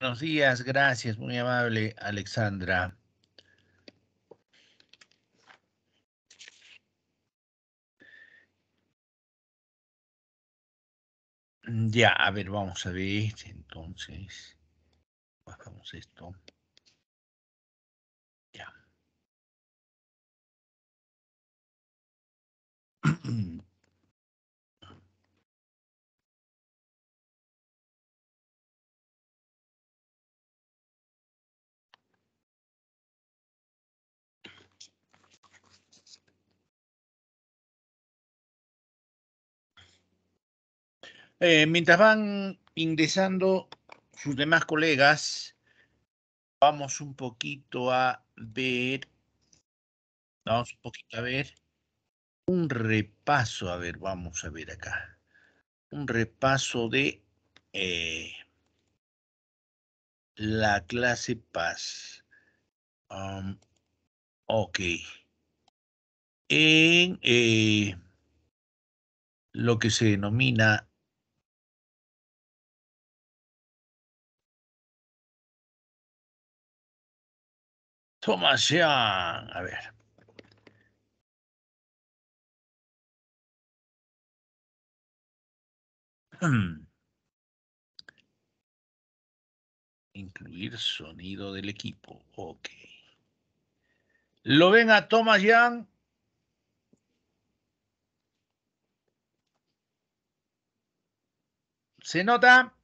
Buenos días, gracias, muy amable Alexandra. Mm, ya, a ver, vamos a ver, entonces, bajamos esto. Ya. Eh, mientras van ingresando sus demás colegas, vamos un poquito a ver, vamos un poquito a ver, un repaso, a ver, vamos a ver acá, un repaso de eh, la clase paz. Um, ok. En eh, lo que se denomina Thomas Young. A ver. Hmm. Incluir sonido del equipo. Ok. ¿Lo ven a Thomas Young? ¿Se nota?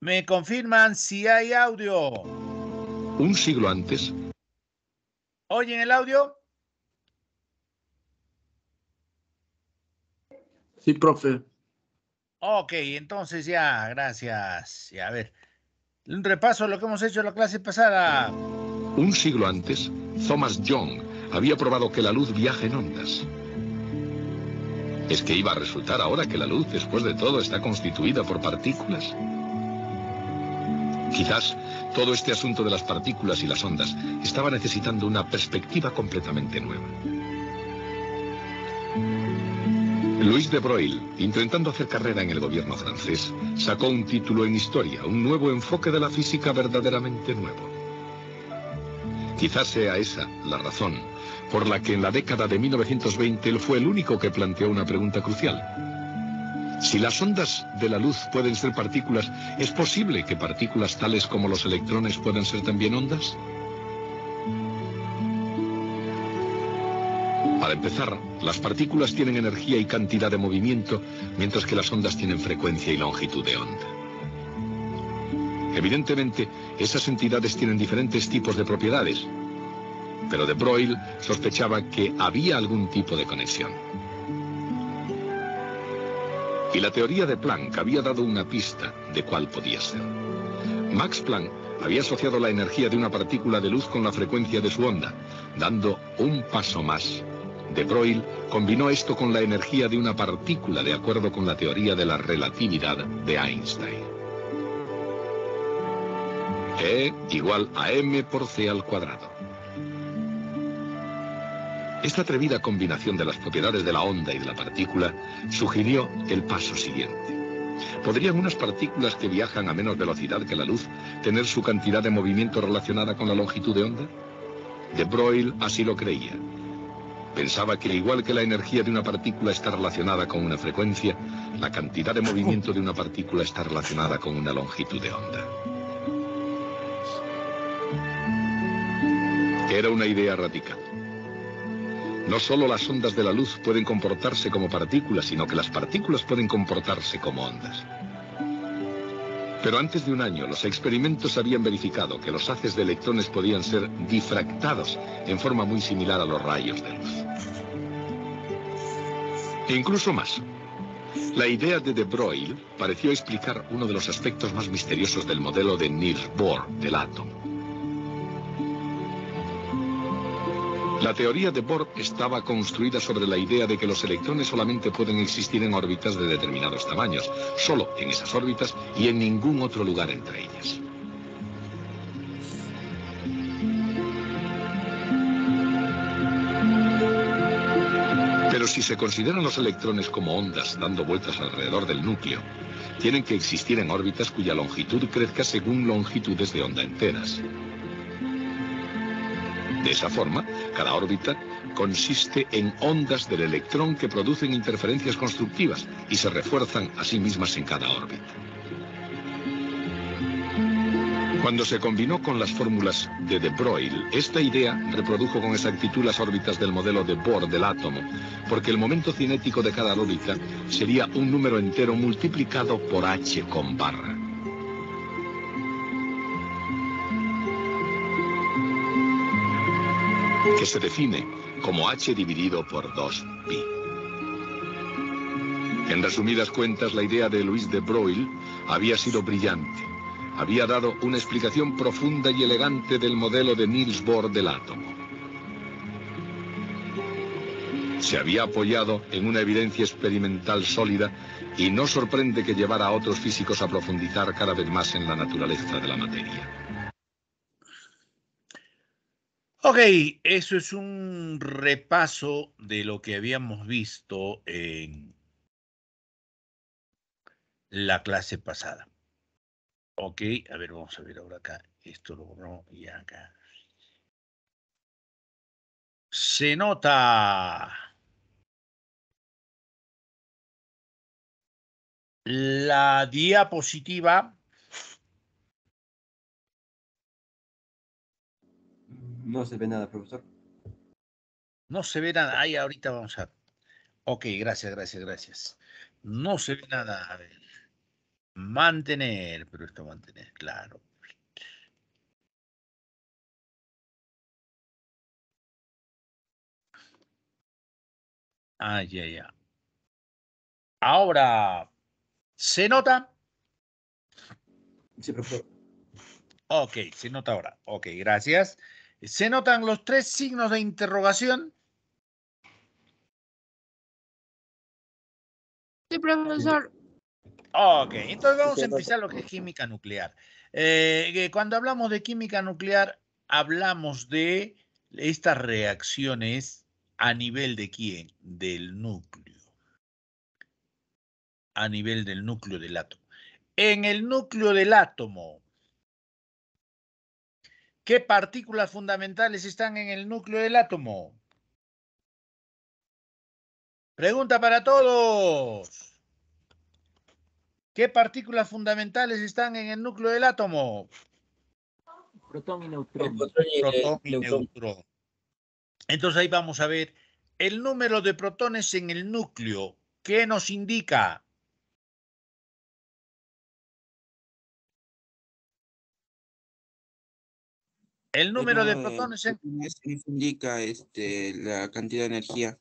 Me confirman si hay audio. Un siglo antes. ¿Oyen el audio? Sí, profe. Ok, entonces ya, gracias. Y a ver, un repaso de lo que hemos hecho en la clase pasada. Un siglo antes, Thomas Young había probado que la luz viaja en ondas. ¿Es que iba a resultar ahora que la luz, después de todo, está constituida por partículas? Quizás todo este asunto de las partículas y las ondas estaba necesitando una perspectiva completamente nueva. Luis de Broglie, intentando hacer carrera en el gobierno francés, sacó un título en historia, un nuevo enfoque de la física verdaderamente nuevo. Quizás sea esa la razón por la que en la década de 1920 él fue el único que planteó una pregunta crucial. Si las ondas de la luz pueden ser partículas, ¿es posible que partículas tales como los electrones puedan ser también ondas? Para empezar, las partículas tienen energía y cantidad de movimiento, mientras que las ondas tienen frecuencia y longitud de onda. Evidentemente, esas entidades tienen diferentes tipos de propiedades, pero de Broglie sospechaba que había algún tipo de conexión y la teoría de Planck había dado una pista de cuál podía ser. Max Planck había asociado la energía de una partícula de luz con la frecuencia de su onda, dando un paso más. De Broglie combinó esto con la energía de una partícula de acuerdo con la teoría de la relatividad de Einstein. E igual a m por c al cuadrado. Esta atrevida combinación de las propiedades de la onda y de la partícula sugirió el paso siguiente. ¿Podrían unas partículas que viajan a menos velocidad que la luz tener su cantidad de movimiento relacionada con la longitud de onda? De Broglie así lo creía. Pensaba que igual que la energía de una partícula está relacionada con una frecuencia, la cantidad de movimiento de una partícula está relacionada con una longitud de onda. Era una idea radical. No solo las ondas de la luz pueden comportarse como partículas, sino que las partículas pueden comportarse como ondas. Pero antes de un año, los experimentos habían verificado que los haces de electrones podían ser difractados en forma muy similar a los rayos de luz. E incluso más. La idea de De Broglie pareció explicar uno de los aspectos más misteriosos del modelo de Niels Bohr del átomo. La teoría de Bohr estaba construida sobre la idea de que los electrones solamente pueden existir en órbitas de determinados tamaños, solo en esas órbitas y en ningún otro lugar entre ellas. Pero si se consideran los electrones como ondas dando vueltas alrededor del núcleo, tienen que existir en órbitas cuya longitud crezca según longitudes de onda enteras. De esa forma, cada órbita consiste en ondas del electrón que producen interferencias constructivas y se refuerzan a sí mismas en cada órbita. Cuando se combinó con las fórmulas de De Broglie, esta idea reprodujo con exactitud las órbitas del modelo de Bohr del átomo, porque el momento cinético de cada órbita sería un número entero multiplicado por h con barra. que se define como h dividido por 2pi. En resumidas cuentas, la idea de Luis de Broglie había sido brillante. Había dado una explicación profunda y elegante del modelo de Niels Bohr del átomo. Se había apoyado en una evidencia experimental sólida y no sorprende que llevara a otros físicos a profundizar cada vez más en la naturaleza de la materia. Ok, eso es un repaso de lo que habíamos visto en la clase pasada. Ok, a ver, vamos a ver ahora acá. Esto lo borró y acá. Se nota. La diapositiva No se ve nada, profesor. No se ve nada. Ahí ahorita vamos a. Ok, gracias, gracias, gracias. No se ve nada. A ver. Mantener, pero esto mantener, claro. Ah, ya, ya. Ahora, ¿se nota? Sí, profesor. Ok, se nota ahora. Ok, gracias. Se notan los tres signos de interrogación. Sí, profesor. Ok, entonces vamos a empezar lo que es química nuclear. Eh, eh, cuando hablamos de química nuclear, hablamos de estas reacciones a nivel de quién? Del núcleo. A nivel del núcleo del átomo. En el núcleo del átomo, ¿Qué partículas fundamentales están en el núcleo del átomo? Pregunta para todos. ¿Qué partículas fundamentales están en el núcleo del átomo? Protón y neutrón. Protón y, neutrón. Entonces ahí vamos a ver el número de protones en el núcleo. ¿Qué nos indica? El número de protones. ¿eh? nos indica este, la cantidad de energía.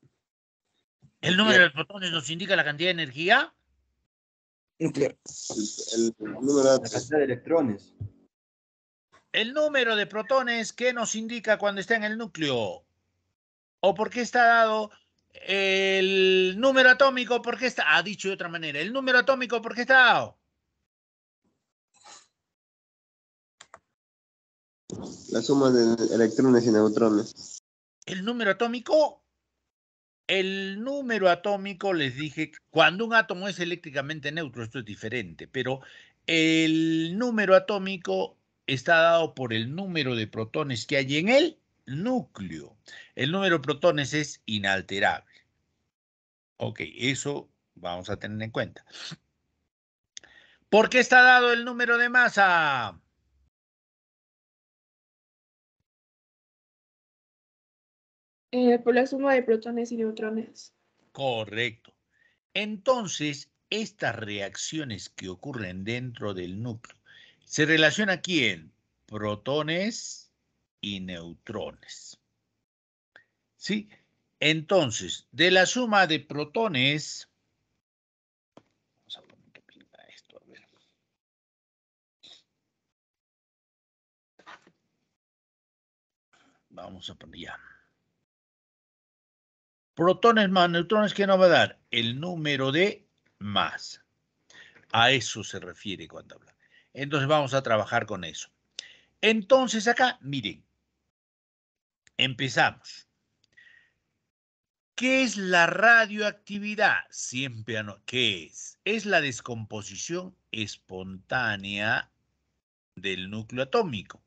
¿El número de protones nos indica la cantidad de energía? El, número de... La cantidad de electrones. El número de protones que nos indica cuando está en el núcleo. ¿O por qué está dado el número atómico? ¿Por qué está? Ha dicho de otra manera, el número atómico, ¿por qué está dado? La suma de electrones y neutrones. El número atómico. El número atómico, les dije, cuando un átomo es eléctricamente neutro, esto es diferente, pero el número atómico está dado por el número de protones que hay en el núcleo. El número de protones es inalterable. Ok, eso vamos a tener en cuenta. ¿Por qué está dado el número de masa? por la suma de protones y neutrones. Correcto. Entonces, estas reacciones que ocurren dentro del núcleo, ¿se relaciona aquí en Protones y neutrones. ¿Sí? Entonces, de la suma de protones... Vamos a poner esto, Vamos a poner ya. Protones más neutrones ¿qué nos va a dar el número de masa. A eso se refiere cuando habla. Entonces vamos a trabajar con eso. Entonces acá, miren, empezamos. ¿Qué es la radioactividad? Siempre, ¿qué es? Es la descomposición espontánea del núcleo atómico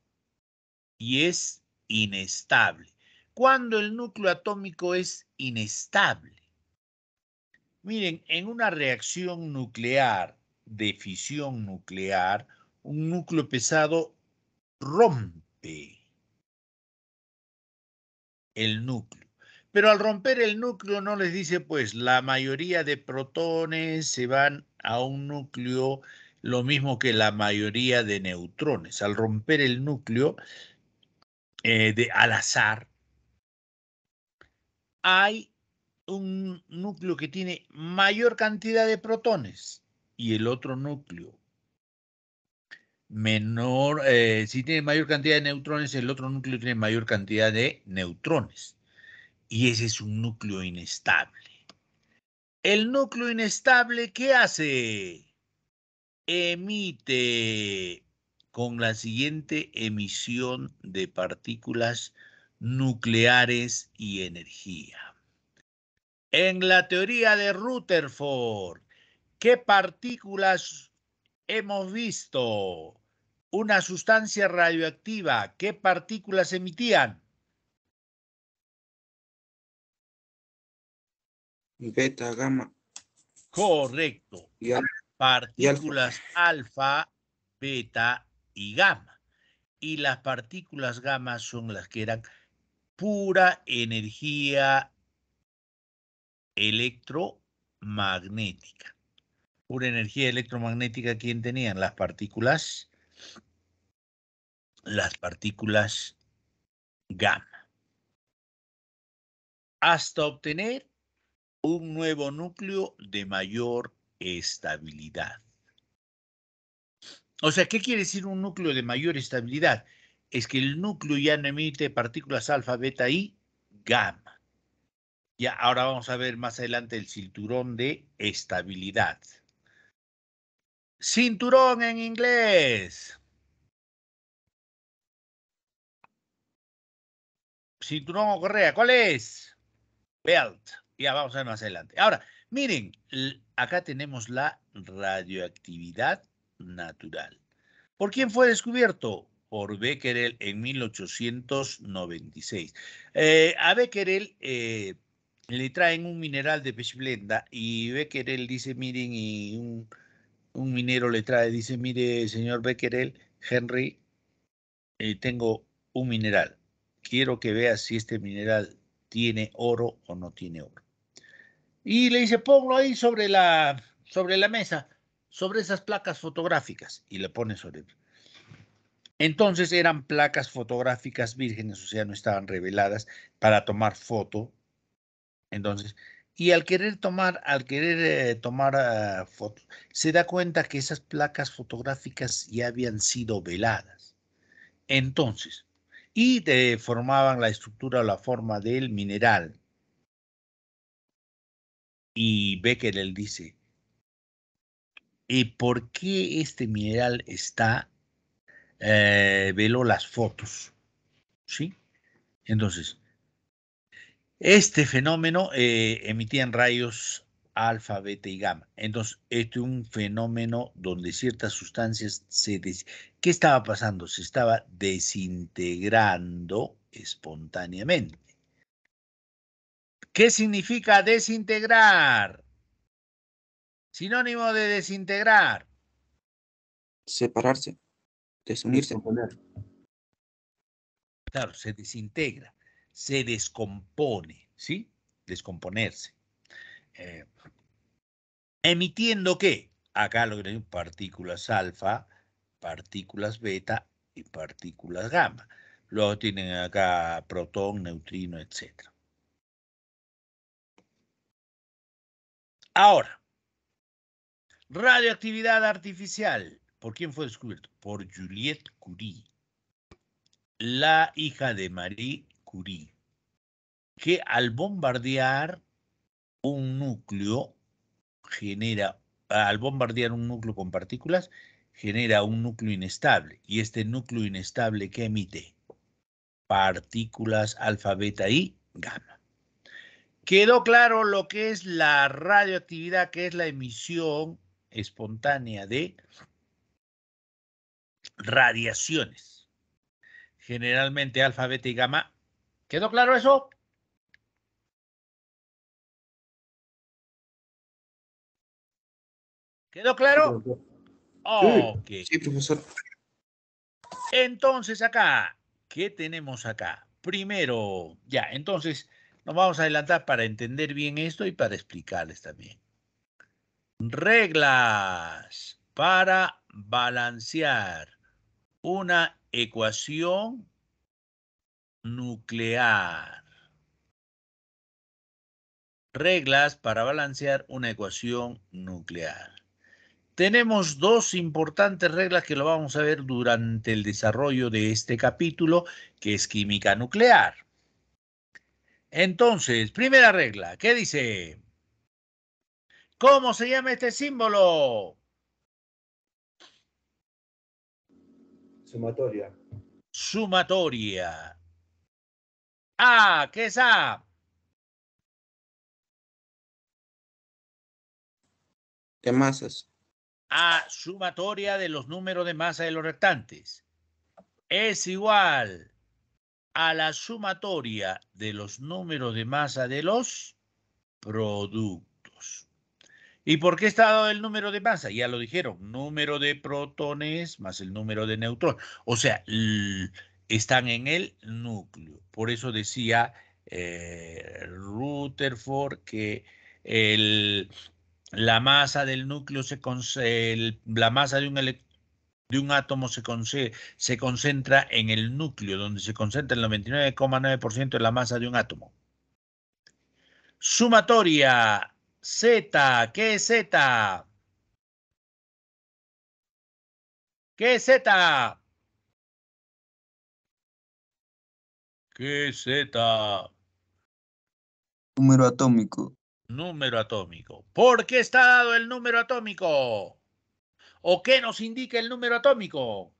y es inestable cuando el núcleo atómico es inestable. Miren, en una reacción nuclear, de fisión nuclear, un núcleo pesado rompe el núcleo. Pero al romper el núcleo no les dice, pues, la mayoría de protones se van a un núcleo, lo mismo que la mayoría de neutrones. Al romper el núcleo eh, de, al azar, hay un núcleo que tiene mayor cantidad de protones y el otro núcleo menor, eh, si tiene mayor cantidad de neutrones, el otro núcleo tiene mayor cantidad de neutrones. Y ese es un núcleo inestable. El núcleo inestable, ¿qué hace? Emite con la siguiente emisión de partículas nucleares y energía. En la teoría de Rutherford, ¿qué partículas hemos visto? Una sustancia radioactiva, ¿qué partículas emitían? Beta, gamma. Correcto. partículas alfa. alfa, beta y gamma. Y las partículas gamma son las que eran pura energía electromagnética. Pura energía electromagnética, ¿quién tenían? Las partículas, las partículas gamma. Hasta obtener un nuevo núcleo de mayor estabilidad. O sea, ¿qué quiere decir un núcleo de mayor estabilidad? es que el núcleo ya no emite partículas alfa, beta y gamma. Ya, ahora vamos a ver más adelante el cinturón de estabilidad. Cinturón en inglés. Cinturón o correa, ¿cuál es? Belt. Ya vamos a ver más adelante. Ahora, miren, acá tenemos la radioactividad natural. ¿Por quién fue descubierto? por Becquerel en 1896. Eh, a Becquerel eh, le traen un mineral de Pechblenda y Becquerel dice, miren, y un, minero le trae, dice, mire, señor Becquerel, Henry, eh, tengo un mineral. Quiero que vea si este mineral tiene oro o no tiene oro. Y le dice, ponlo ahí sobre la, sobre la mesa, sobre esas placas fotográficas. Y le pone sobre entonces eran placas fotográficas vírgenes, o sea, no estaban reveladas para tomar foto. Entonces, y al querer tomar, al querer eh, tomar ah, fotos, se da cuenta que esas placas fotográficas ya habían sido veladas. Entonces, y formaban la estructura o la forma del mineral. Y Becker él dice, ¿y por qué este mineral está eh, velo las fotos. ¿Sí? Entonces, este fenómeno eh, emitían rayos alfa, beta y gamma. Entonces, este es un fenómeno donde ciertas sustancias se... Des... ¿Qué estaba pasando? Se estaba desintegrando espontáneamente. ¿Qué significa desintegrar? Sinónimo de desintegrar. Separarse. Desunirse. Descomponer. Claro, se desintegra, se descompone, ¿sí? Descomponerse. Eh, emitiendo qué? Acá lo tienen partículas alfa, partículas beta y partículas gamma. Luego tienen acá protón, neutrino, etc. Ahora, radioactividad artificial. ¿Por quién fue descubierto? Por Juliette Curie, la hija de Marie Curie, que al bombardear un núcleo genera, al bombardear un núcleo con partículas, genera un núcleo inestable. ¿Y este núcleo inestable qué emite? Partículas alfa, beta y gamma. Quedó claro lo que es la radioactividad, que es la emisión espontánea de radiaciones, generalmente alfa, y gamma. ¿Quedó claro eso? ¿Quedó claro? Ok. Sí, profesor. Entonces acá, ¿qué tenemos acá? Primero, ya, entonces nos vamos a adelantar para entender bien esto y para explicarles también. Reglas para balancear una ecuación nuclear. Reglas para balancear una ecuación nuclear. Tenemos dos importantes reglas que lo vamos a ver durante el desarrollo de este capítulo, que es química nuclear. Entonces, primera regla, ¿qué dice? ¿Cómo se llama este símbolo? Sumatoria. Sumatoria. ah ¿qué es A? qué masas. A, sumatoria de los números de masa de los restantes. Es igual a la sumatoria de los números de masa de los productos. ¿Y por qué está el número de masa? Ya lo dijeron, número de protones más el número de neutrones. O sea, están en el núcleo. Por eso decía eh, Rutherford que la masa del núcleo se la masa de un de un átomo se, se concentra en el núcleo, donde se concentra el 99,9% de la masa de un átomo. Sumatoria Z, ¿qué es Z? ¿Qué es Z? ¿Qué es Z? Número atómico. Número atómico. ¿Por qué está dado el número atómico? ¿O qué nos indica el número atómico?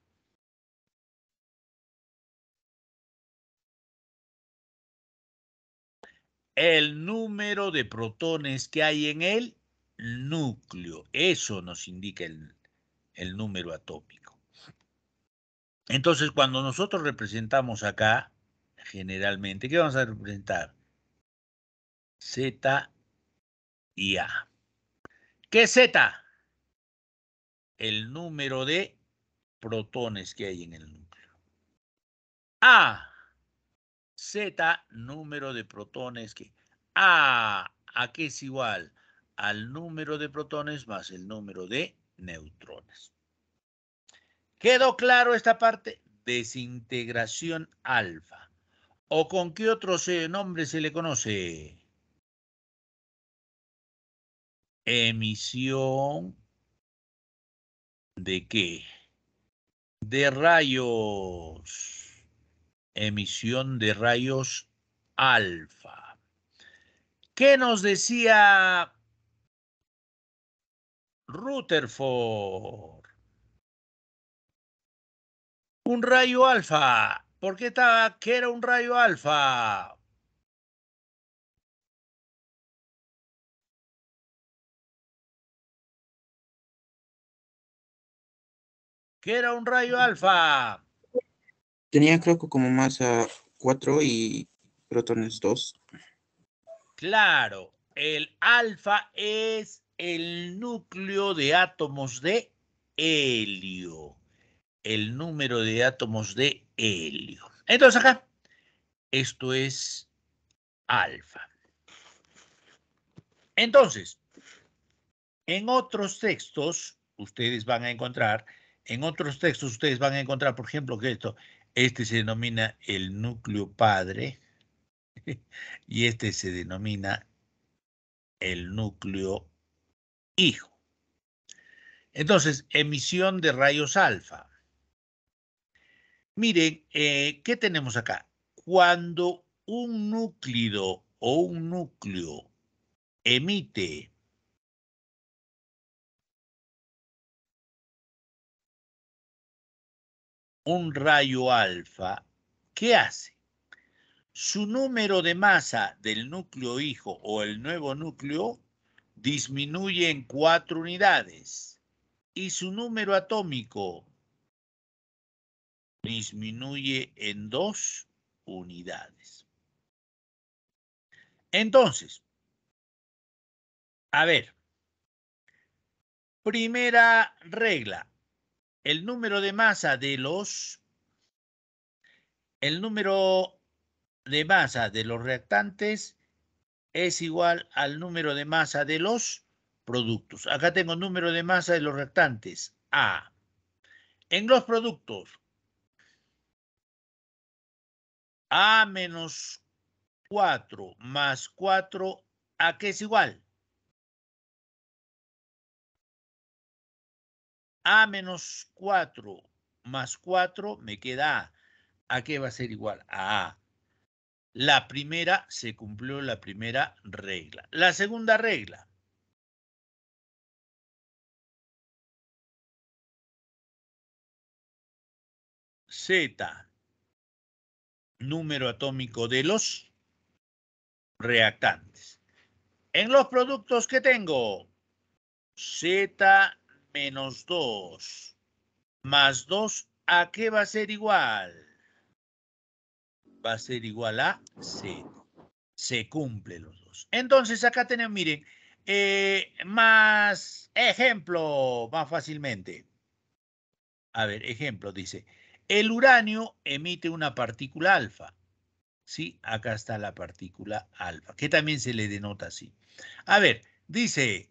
el número de protones que hay en el núcleo. Eso nos indica el, número atómico. Entonces, cuando nosotros representamos acá, generalmente, ¿qué vamos a representar? Z y A. ¿Qué es Z? El número de protones que hay en el núcleo. A, Z, número de protones que A, ¿a qué es igual? Al número de protones más el número de neutrones. ¿Quedó claro esta parte? Desintegración alfa. ¿O con qué otro nombre se le conoce? Emisión de qué? De rayos emisión de rayos alfa. ¿Qué nos decía Rutherford? Un rayo alfa. ¿Por qué estaba que era un rayo alfa? ¿Qué era un rayo alfa? Tenía creo que como masa 4 y protones 2. Claro, el alfa es el núcleo de átomos de helio. El número de átomos de helio. Entonces acá, esto es alfa. Entonces, en otros textos, ustedes van a encontrar, en otros textos ustedes van a encontrar, por ejemplo, que esto, este se denomina el núcleo padre y este se denomina el núcleo hijo. Entonces, emisión de rayos alfa. Miren, eh, ¿qué tenemos acá? Cuando un núcleo o un núcleo emite un rayo alfa, ¿qué hace? Su número de masa del núcleo hijo o el nuevo núcleo disminuye en cuatro unidades y su número atómico disminuye en dos unidades. Entonces, a ver, primera regla, el número de masa de los el número de masa de los reactantes es igual al número de masa de los productos. Acá tengo el número de masa de los reactantes, A. En los productos, A menos 4 más 4, ¿a qué es igual? A menos 4 más 4 me queda A. ¿A qué va a ser igual? A A. La primera, se cumplió la primera regla. La segunda regla. Z, número atómico de los reactantes. En los productos que tengo, Z menos 2 más 2, ¿a qué va a ser igual? Va a ser igual a 0. Se cumple los dos. Entonces, acá tenemos, miren, eh, más ejemplo, más fácilmente. A ver, ejemplo, dice, el uranio emite una partícula alfa. ¿Sí? Acá está la partícula alfa, que también se le denota así. A ver, dice,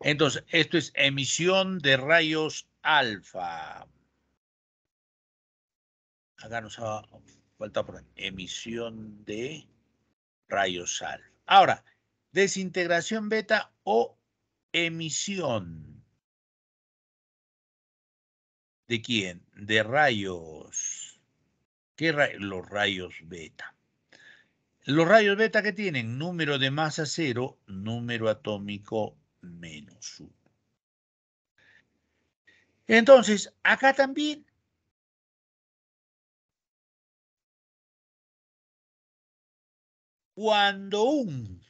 Entonces, esto es emisión de rayos alfa. Acá nos ha faltado por ahí. Emisión de rayos alfa. Ahora, desintegración beta o emisión. ¿De quién? De rayos. ¿Qué rayos? Los rayos beta. Los rayos beta que tienen número de masa cero, número atómico menos uno. Entonces, acá también cuando un,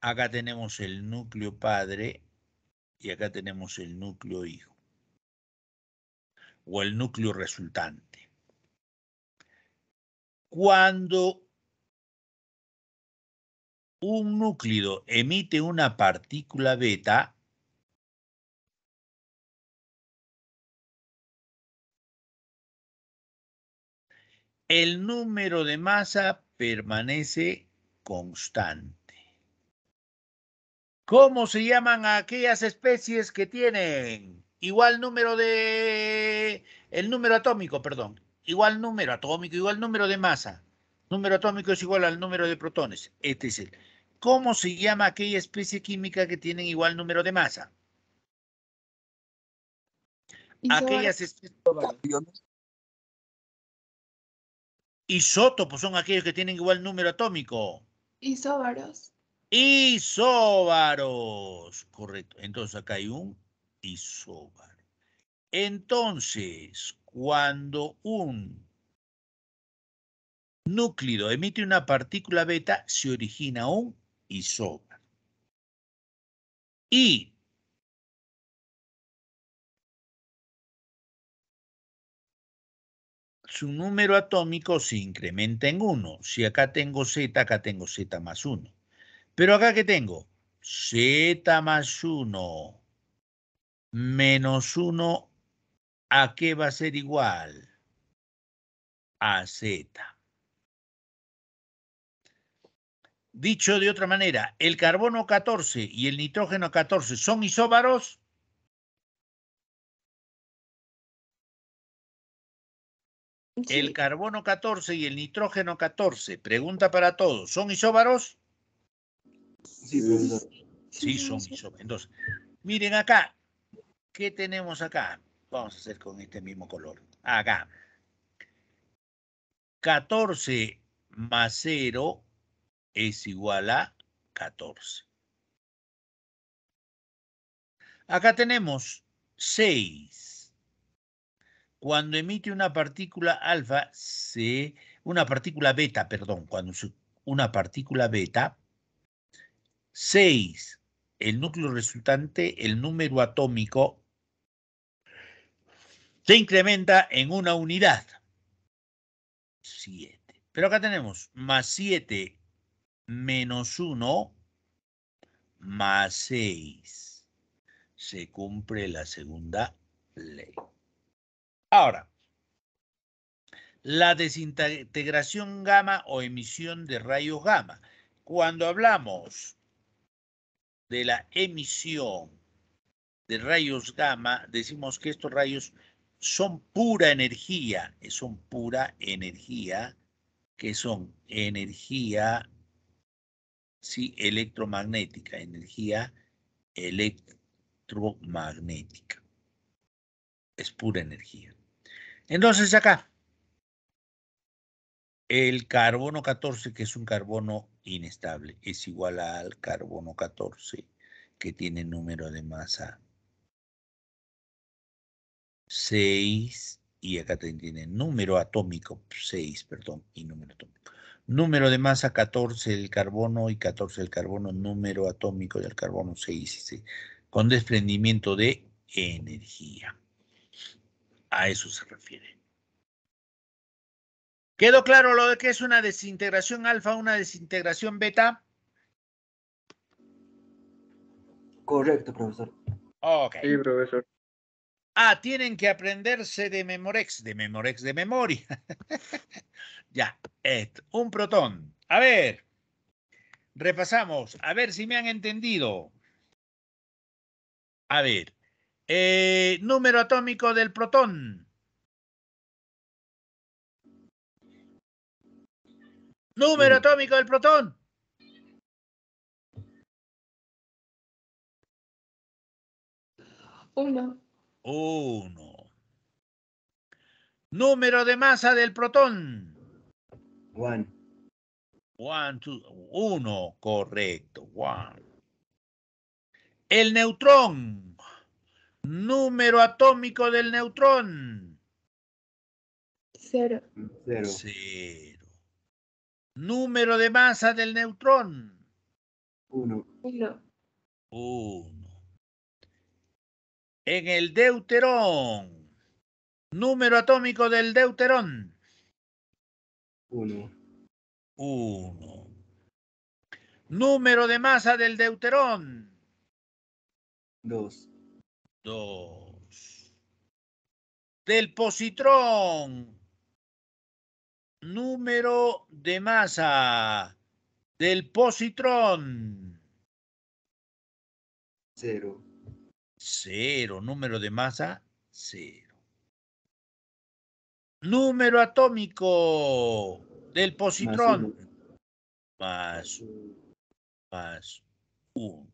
acá tenemos el núcleo padre y acá tenemos el núcleo hijo, o el núcleo resultante. Cuando un núcleo emite una partícula beta, el número de masa permanece constante. ¿Cómo se llaman aquellas especies que tienen igual número de... el número atómico, perdón, igual número atómico, igual número de masa? Número atómico es igual al número de protones, Este es el... ¿Cómo se llama aquella especie química que tienen igual número de masa? Aquellas especies. Isótopos son aquellos que tienen igual número atómico. Isóbaros. Isóbaros. Correcto. Entonces acá hay un isóbaro. Entonces, cuando un núcleo emite una partícula beta, se origina un y Y su número atómico se incrementa en 1. Si acá tengo Z, acá tengo Z más 1. Pero acá que tengo Z más 1 menos 1, ¿a qué va a ser igual? A Z. Dicho de otra manera, el carbono 14 y el nitrógeno 14 son isóbaros. El carbono 14 y el nitrógeno 14, pregunta para todos, ¿son isóbaros? Sí, sí son isóbaros. Entonces, miren acá, ¿qué tenemos acá? Vamos a hacer con este mismo color. Acá. 14 más 0 es igual a 14. Acá tenemos 6. Cuando emite una partícula alfa, se, una partícula beta, perdón, cuando una partícula beta, 6, el núcleo resultante, el número atómico, se incrementa en una unidad. 7. Pero acá tenemos más 7 menos 1 más 6. Se cumple la segunda ley. Ahora, la desintegración gamma o emisión de rayos gamma. Cuando hablamos de la emisión de rayos gamma, decimos que estos rayos son pura energía, son pura energía, que son energía sí, electromagnética, energía electromagnética. Es pura energía. Entonces acá, el carbono 14, que es un carbono inestable, es igual al carbono 14, que tiene número de masa 6, y acá también tiene número atómico 6, perdón, y número atómico número de masa 14 el carbono y 14 el carbono, número atómico del carbono 6, 6 con desprendimiento de energía. A eso se refiere. ¿Quedó claro lo de que es una desintegración alfa, una desintegración beta? Correcto, profesor. Ok. Sí, profesor. Ah, tienen que aprenderse de Memorex, de Memorex de memoria. ya, Es un protón. A ver, repasamos, a ver si me han entendido. A ver, eh, número atómico del protón. Número atómico del protón. Uno. 1. Número de masa del protón. 1. 1, correcto. 1. El neutrón. Número atómico del neutrón. 0. 0. Número de masa del neutrón. 1. 1 en el deuterón. Número atómico del deuterón. Uno. Uno. Número de masa del deuterón. Dos. Dos. Del positrón. Número de masa del positrón. Cero cero. Número de masa, cero. Número atómico del positrón. Más Más, uno.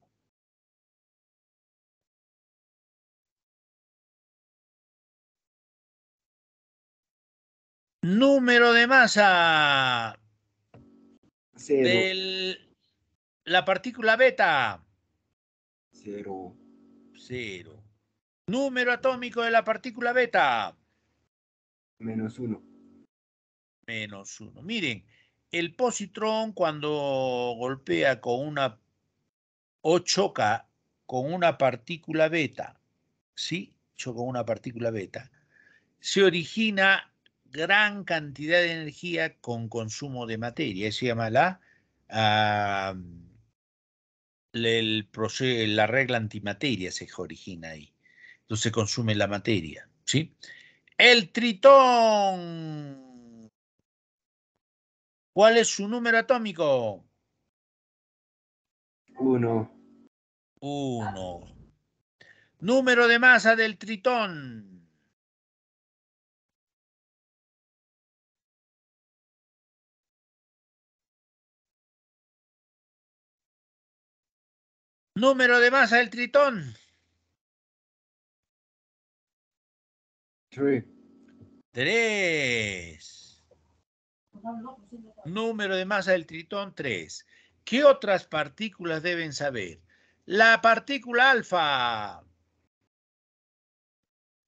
Número de masa cero. la partícula beta. Cero cero. Número atómico de la partícula beta. Menos uno. Menos uno. Miren, el positrón cuando golpea con una o choca con una partícula beta, ¿sí? Choca una partícula beta, se origina gran cantidad de energía con consumo de materia. Se llama la... Ah, la regla antimateria se origina ahí. Entonces se consume la materia. ¿sí? El tritón. ¿Cuál es su número atómico? Uno. Uno. Número de masa del tritón. Número de masa del tritón. Tres. Tres. Número de masa del tritón tres. ¿Qué otras partículas deben saber? La partícula alfa.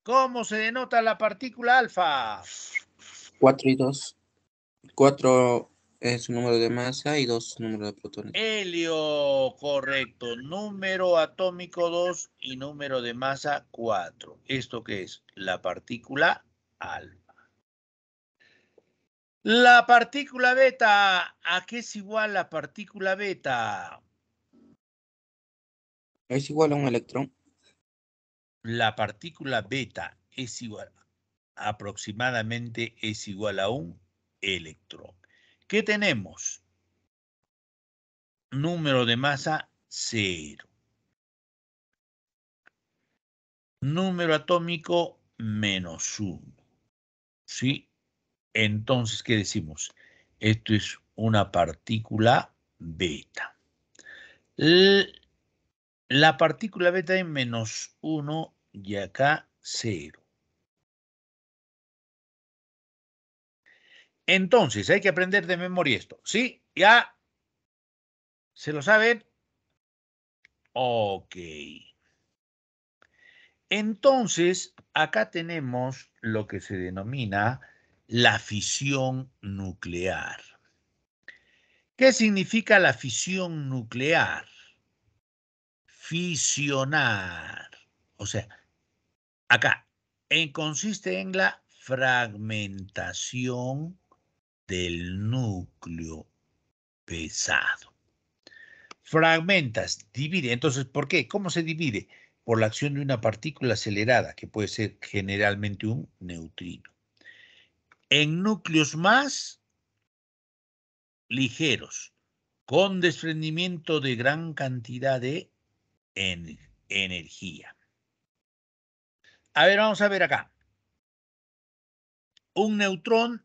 ¿Cómo se denota la partícula alfa? Cuatro y 2. 4 es un número de masa y dos números de protones. Helio, correcto. Número atómico 2 y número de masa 4. ¿Esto qué es? La partícula alfa. La partícula beta. ¿A qué es igual la partícula beta? Es igual a un electrón. La partícula beta es igual, aproximadamente es igual a un electrón. ¿Qué tenemos? Número de masa, cero. Número atómico, menos uno. ¿Sí? Entonces, ¿qué decimos? Esto es una partícula beta. La partícula beta es menos 1 y acá cero. Entonces, hay que aprender de memoria esto. ¿Sí? ¿Ya se lo saben? Ok. Entonces, acá tenemos lo que se denomina la fisión nuclear. ¿Qué significa la fisión nuclear? Fisionar. O sea, acá consiste en la fragmentación del núcleo pesado. Fragmentas, divide. Entonces, ¿por qué? ¿Cómo se divide? Por la acción de una partícula acelerada, que puede ser generalmente un neutrino. En núcleos más ligeros, con desprendimiento de gran cantidad de energía. A ver, vamos a ver acá. Un neutrón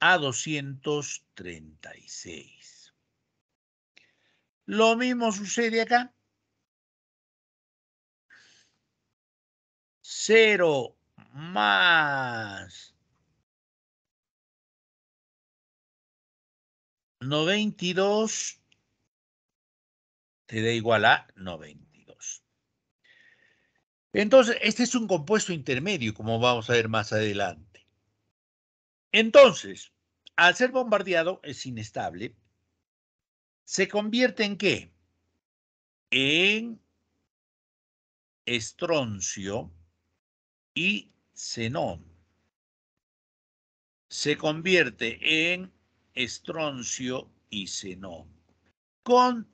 a 236. Lo mismo sucede acá. 0 más 92 te da igual a 92. Entonces, este es un compuesto intermedio, como vamos a ver más adelante. Entonces, al ser bombardeado es inestable, se convierte en qué? En estroncio y xenón. Se convierte en estroncio y xenón. Con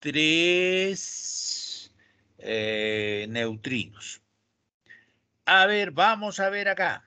tres eh, neutrinos. A ver, vamos a ver acá.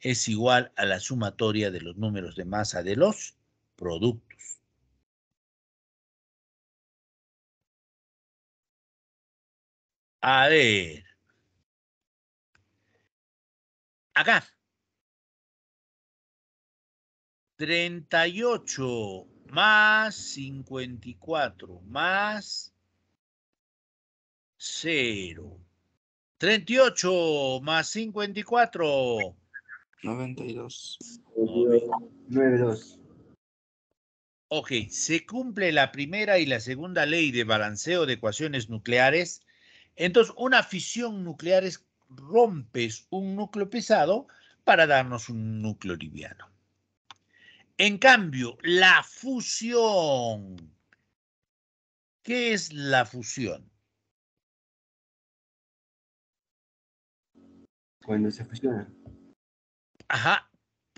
es igual a la sumatoria de los números de masa de los productos. A ver. Acá. 38 más 54 más y ocho más cincuenta y cuatro 92. 92. Ok, se cumple la primera y la segunda ley de balanceo de ecuaciones nucleares. Entonces, una fisión nuclear es rompes un núcleo pesado para darnos un núcleo liviano. En cambio, la fusión. ¿Qué es la fusión? Cuando se fusiona. Ajá,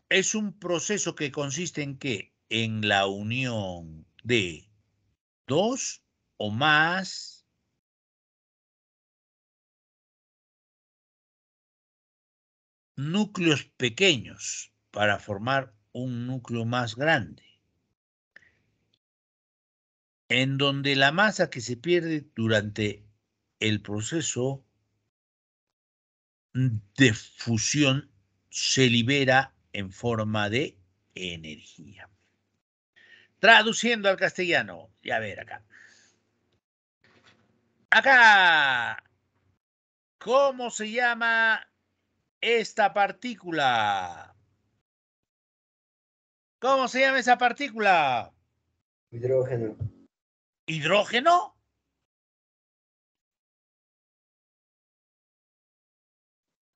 es un proceso que consiste en que en la unión de dos o más núcleos pequeños para formar un núcleo más grande, en donde la masa que se pierde durante el proceso de fusión se libera en forma de energía. Traduciendo al castellano, ya ver acá. Acá, ¿cómo se llama esta partícula? ¿Cómo se llama esa partícula? Hidrógeno. ¿Hidrógeno?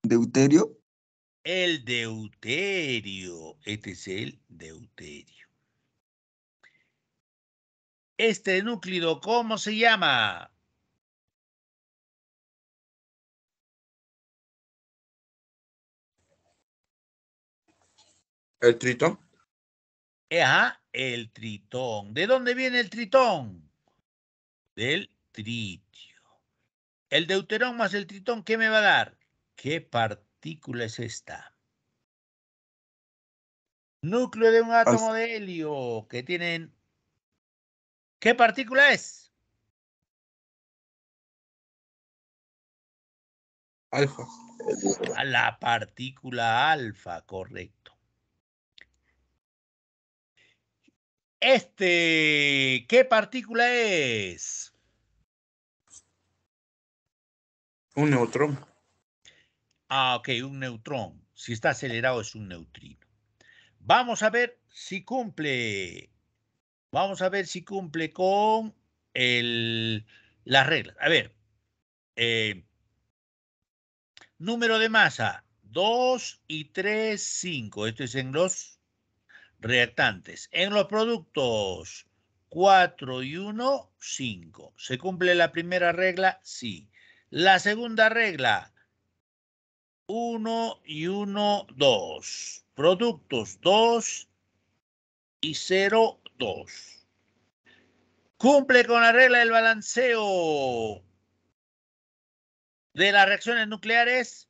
¿Deuterio? el deuterio. Este es el deuterio. Este núcleo, ¿cómo se llama? El tritón. Eh, ajá, el tritón. ¿De dónde viene el tritón? Del tritio. El deuterón más el tritón, ¿qué me va a dar? ¿Qué parte? partícula es esta? Núcleo de un átomo de helio que tienen... ¿Qué partícula es? Alfa. A la partícula alfa, correcto. Este, ¿qué partícula es? Un neutrón. Ah, ok, un neutrón. Si está acelerado es un neutrino. Vamos a ver si cumple. Vamos a ver si cumple con el, las reglas. A ver. Eh, número de masa, 2 y 3, 5. Esto es en los reactantes. En los productos, 4 y 1, 5. ¿Se cumple la primera regla? Sí. La segunda regla, 1 y 1, 2. Productos 2 y 0, 2. Cumple con la regla del balanceo de las reacciones nucleares.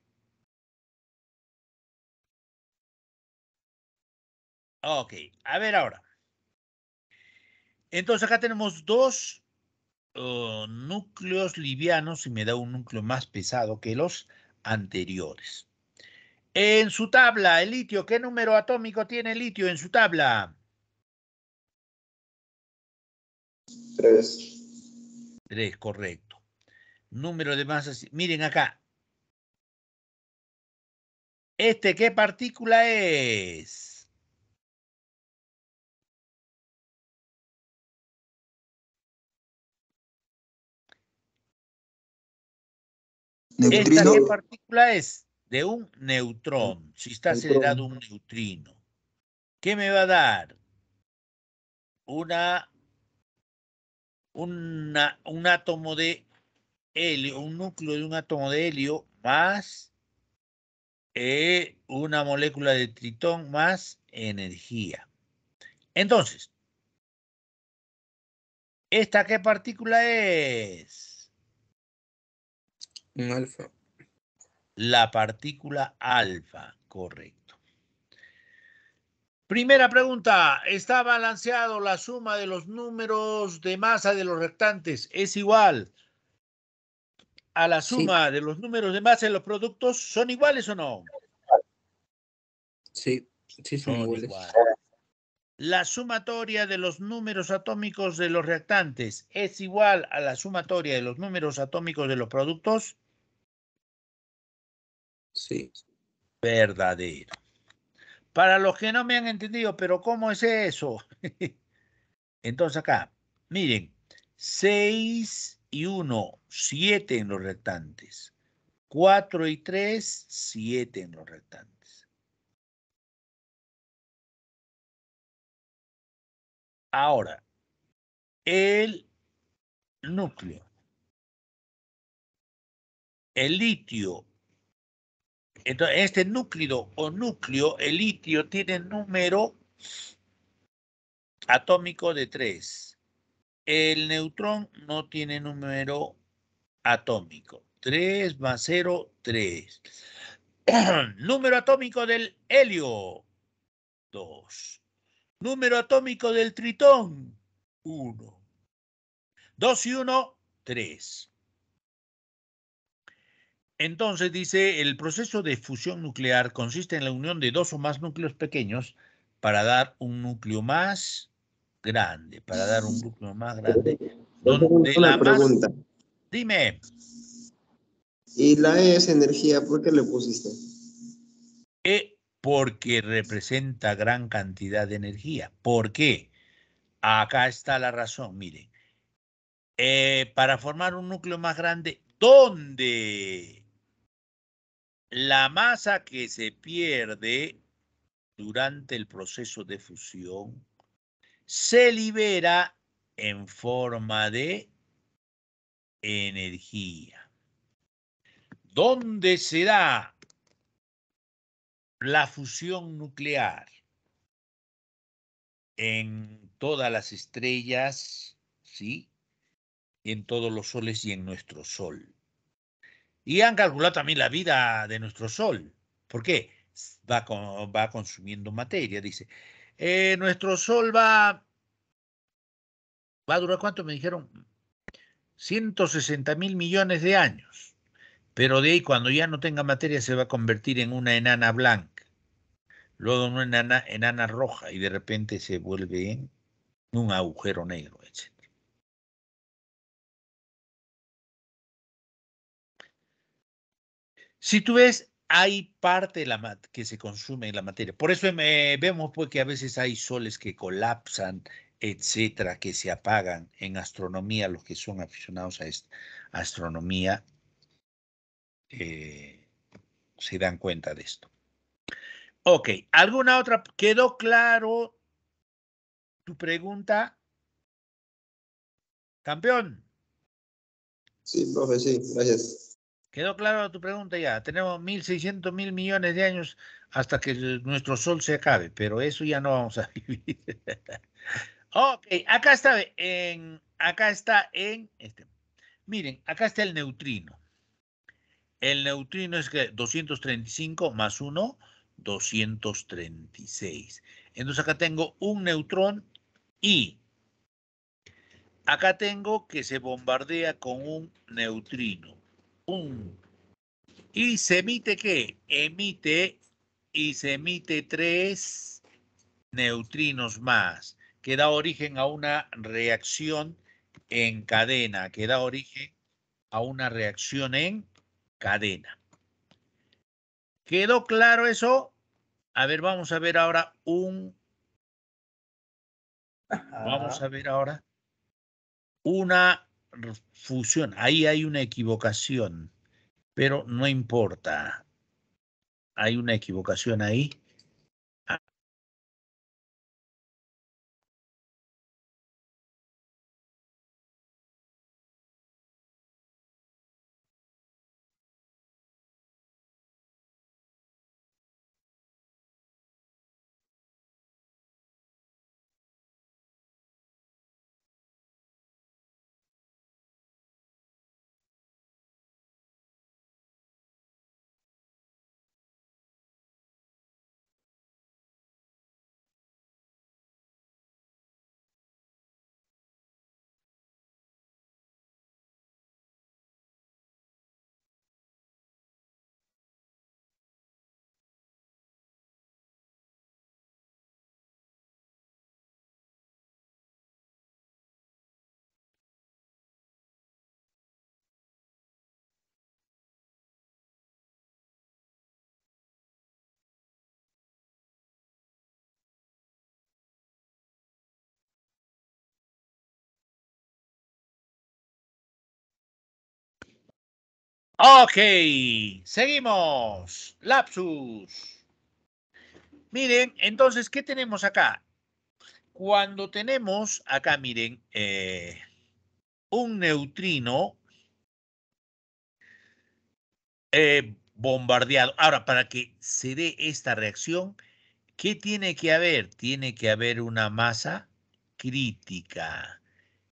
Ok, a ver ahora. Entonces acá tenemos dos uh, núcleos livianos y me da un núcleo más pesado que los anteriores. En su tabla, el litio, ¿qué número atómico tiene el litio en su tabla? Tres. Tres, correcto. Número de masas, miren acá. ¿Este qué partícula es? ¿Esta qué partícula es? De un neutrón, si está acelerado un neutrino. ¿Qué me va a dar? Una, una, un átomo de helio, un núcleo de un átomo de helio más eh, una molécula de tritón más energía. Entonces, ¿esta qué partícula es? alfa. La partícula alfa, correcto. Primera pregunta, ¿está balanceado la suma de los números de masa de los reactantes? ¿Es igual a la suma de los números de masa de los productos? ¿Son iguales o no? Sí, sí son, iguales. La sumatoria de los números atómicos de los reactantes es igual a la sumatoria de los números atómicos de los productos? Sí. Verdadero. Para los que no me han entendido, pero ¿cómo es eso? Entonces acá, miren, 6 y 1, 7 en los restantes. 4 y 3, 7 en los restantes. Ahora, el núcleo. El litio entonces, este núcleo o núcleo, el litio, tiene número atómico de 3. El neutrón no tiene número atómico. 3 más 0, 3. número atómico del helio, 2. Número atómico del tritón, 1. 2 y 1, 3. Entonces dice, el proceso de fusión nuclear consiste en la unión de dos o más núcleos pequeños para dar un núcleo más grande, para dar un núcleo más grande. la pregunta. Dime. ¿Y la E es energía? ¿Por qué le pusiste? E, porque representa gran cantidad de energía. ¿Por qué? Acá está la razón, miren. Eh, para formar un núcleo más grande, ¿dónde? la masa que se pierde durante el proceso de fusión se libera en forma de energía. ¿Dónde se da la fusión nuclear? En todas las estrellas, ¿sí? En todos los soles y en nuestro sol. Y han calculado también la vida de nuestro Sol. ¿Por qué? Va, consumiendo materia, dice. Eh, nuestro Sol va... ¿Va a durar cuánto? Me dijeron 160 mil millones de años. Pero de ahí, cuando ya no tenga materia, se va a convertir en una enana blanca. Luego en una enana, enana roja y de repente se vuelve en un agujero negro, etc. Si tú ves, hay parte de la que se consume en la materia. Por eso vemos pues, que a veces hay soles que colapsan, etcétera, que se apagan en astronomía, los que son aficionados a astronomía eh, se dan cuenta de esto. Ok, ¿alguna otra? ¿Quedó claro tu pregunta? Campeón. Sí, profe, sí, gracias. Quedó clara tu pregunta ya. Tenemos 1.600.000 millones de años hasta que nuestro sol se acabe, pero eso ya no vamos a vivir. ok, acá está en, acá está en, este, miren, acá está el neutrino. El neutrino es que 235 más 1, 236. Entonces acá tengo un neutrón y acá tengo que se bombardea con un neutrino. ¿Y se emite qué? Emite y se emite tres neutrinos más, que da origen a una reacción en cadena, que da origen a una reacción en cadena. ¿Quedó claro eso? A ver, vamos a ver ahora un... Vamos a ver ahora una fusión. Ahí hay una equivocación, pero no importa. Hay una equivocación ahí Ok, seguimos. Lapsus. Miren, entonces, ¿qué tenemos acá? Cuando tenemos acá, miren, eh, un neutrino eh, bombardeado. Ahora, para que se dé esta reacción, ¿qué tiene que haber? Tiene que haber una masa crítica.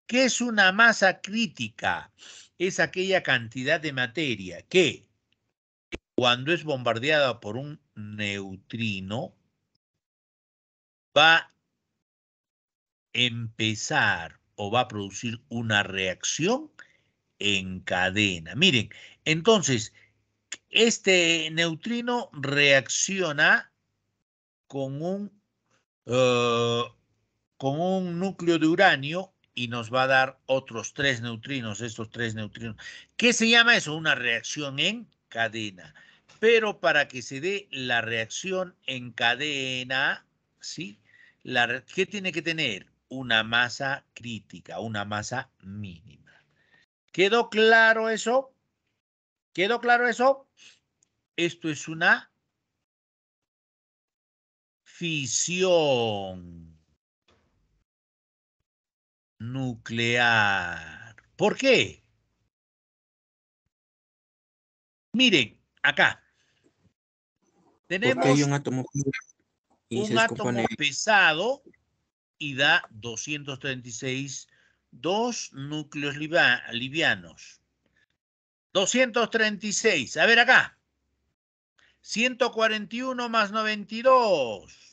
¿Qué es una masa crítica? Es aquella cantidad de materia que, cuando es bombardeada por un neutrino, va a empezar o va a producir una reacción en cadena. Miren, entonces, este neutrino reacciona con un, eh, con un núcleo de uranio y nos va a dar otros tres neutrinos, estos tres neutrinos. ¿Qué se llama eso? Una reacción en cadena. Pero para que se dé la reacción en cadena, ¿sí? La, ¿Qué tiene que tener? Una masa crítica, una masa mínima. ¿Quedó claro eso? ¿Quedó claro eso? Esto es una fisión nuclear. ¿Por qué? Miren, acá. Tenemos un átomo, pesado y da 236, dos núcleos livianos. 236, a ver acá. 141 más 92.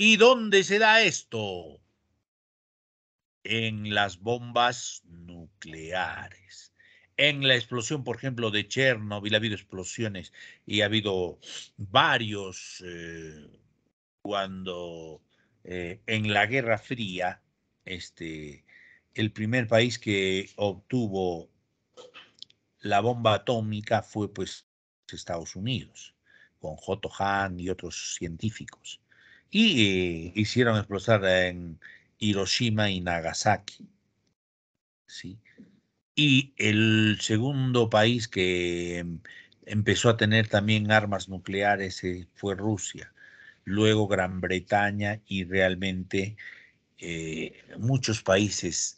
¿Y dónde se da esto? En las bombas nucleares. En la explosión, por ejemplo, de Chernobyl ha habido explosiones y ha habido varios eh, cuando eh, en la Guerra Fría, este, el primer país que obtuvo la bomba atómica fue pues Estados Unidos, con J. Hahn y otros científicos y eh, hicieron explotar en Hiroshima y Nagasaki. ¿sí? Y el segundo país que empezó a tener también armas nucleares eh, fue Rusia, luego Gran Bretaña y realmente eh, muchos países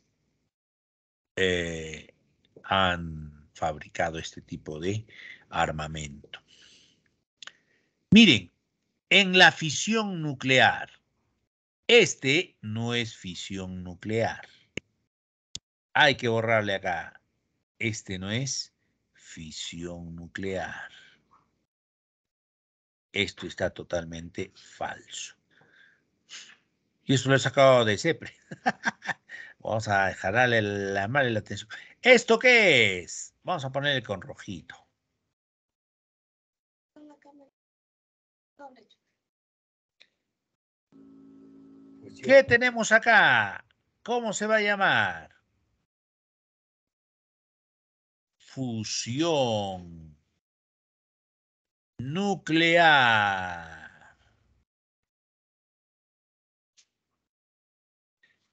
han fabricado este tipo de armamento. Miren, en la fisión nuclear. Este no es fisión nuclear. Hay que borrarle acá. Este no es fisión nuclear. Esto está totalmente falso. Y eso lo he sacado de siempre. Vamos a dejarle la mala la atención. ¿Esto qué es? Vamos a ponerle con rojito. ¿Qué tenemos acá? ¿Cómo se va a llamar? Fusión nuclear.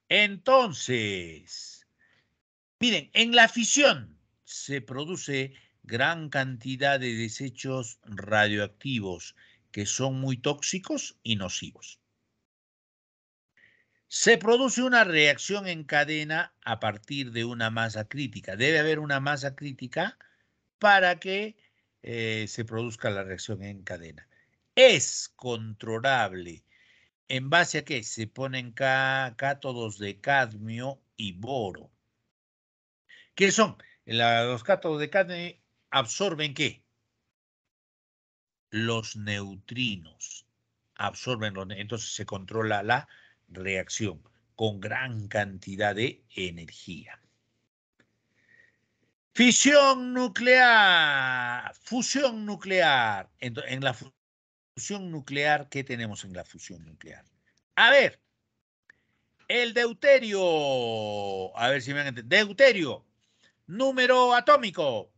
Entonces, miren, en la fisión se produce gran cantidad de desechos radioactivos que son muy tóxicos y nocivos. Se produce una reacción en cadena a partir de una masa crítica. Debe haber una masa crítica para que eh, se produzca la reacción en cadena. Es controlable. ¿En base a qué? Se ponen cátodos de cadmio y boro. ¿Qué son? los cátodos de cadmio absorben qué? Los neutrinos. Absorben los, entonces se controla la reacción con gran cantidad de energía. Fisión nuclear, fusión nuclear. En, la fusión nuclear, ¿qué tenemos en la fusión nuclear? A ver, el deuterio, a ver si me han entendido, deuterio, número atómico.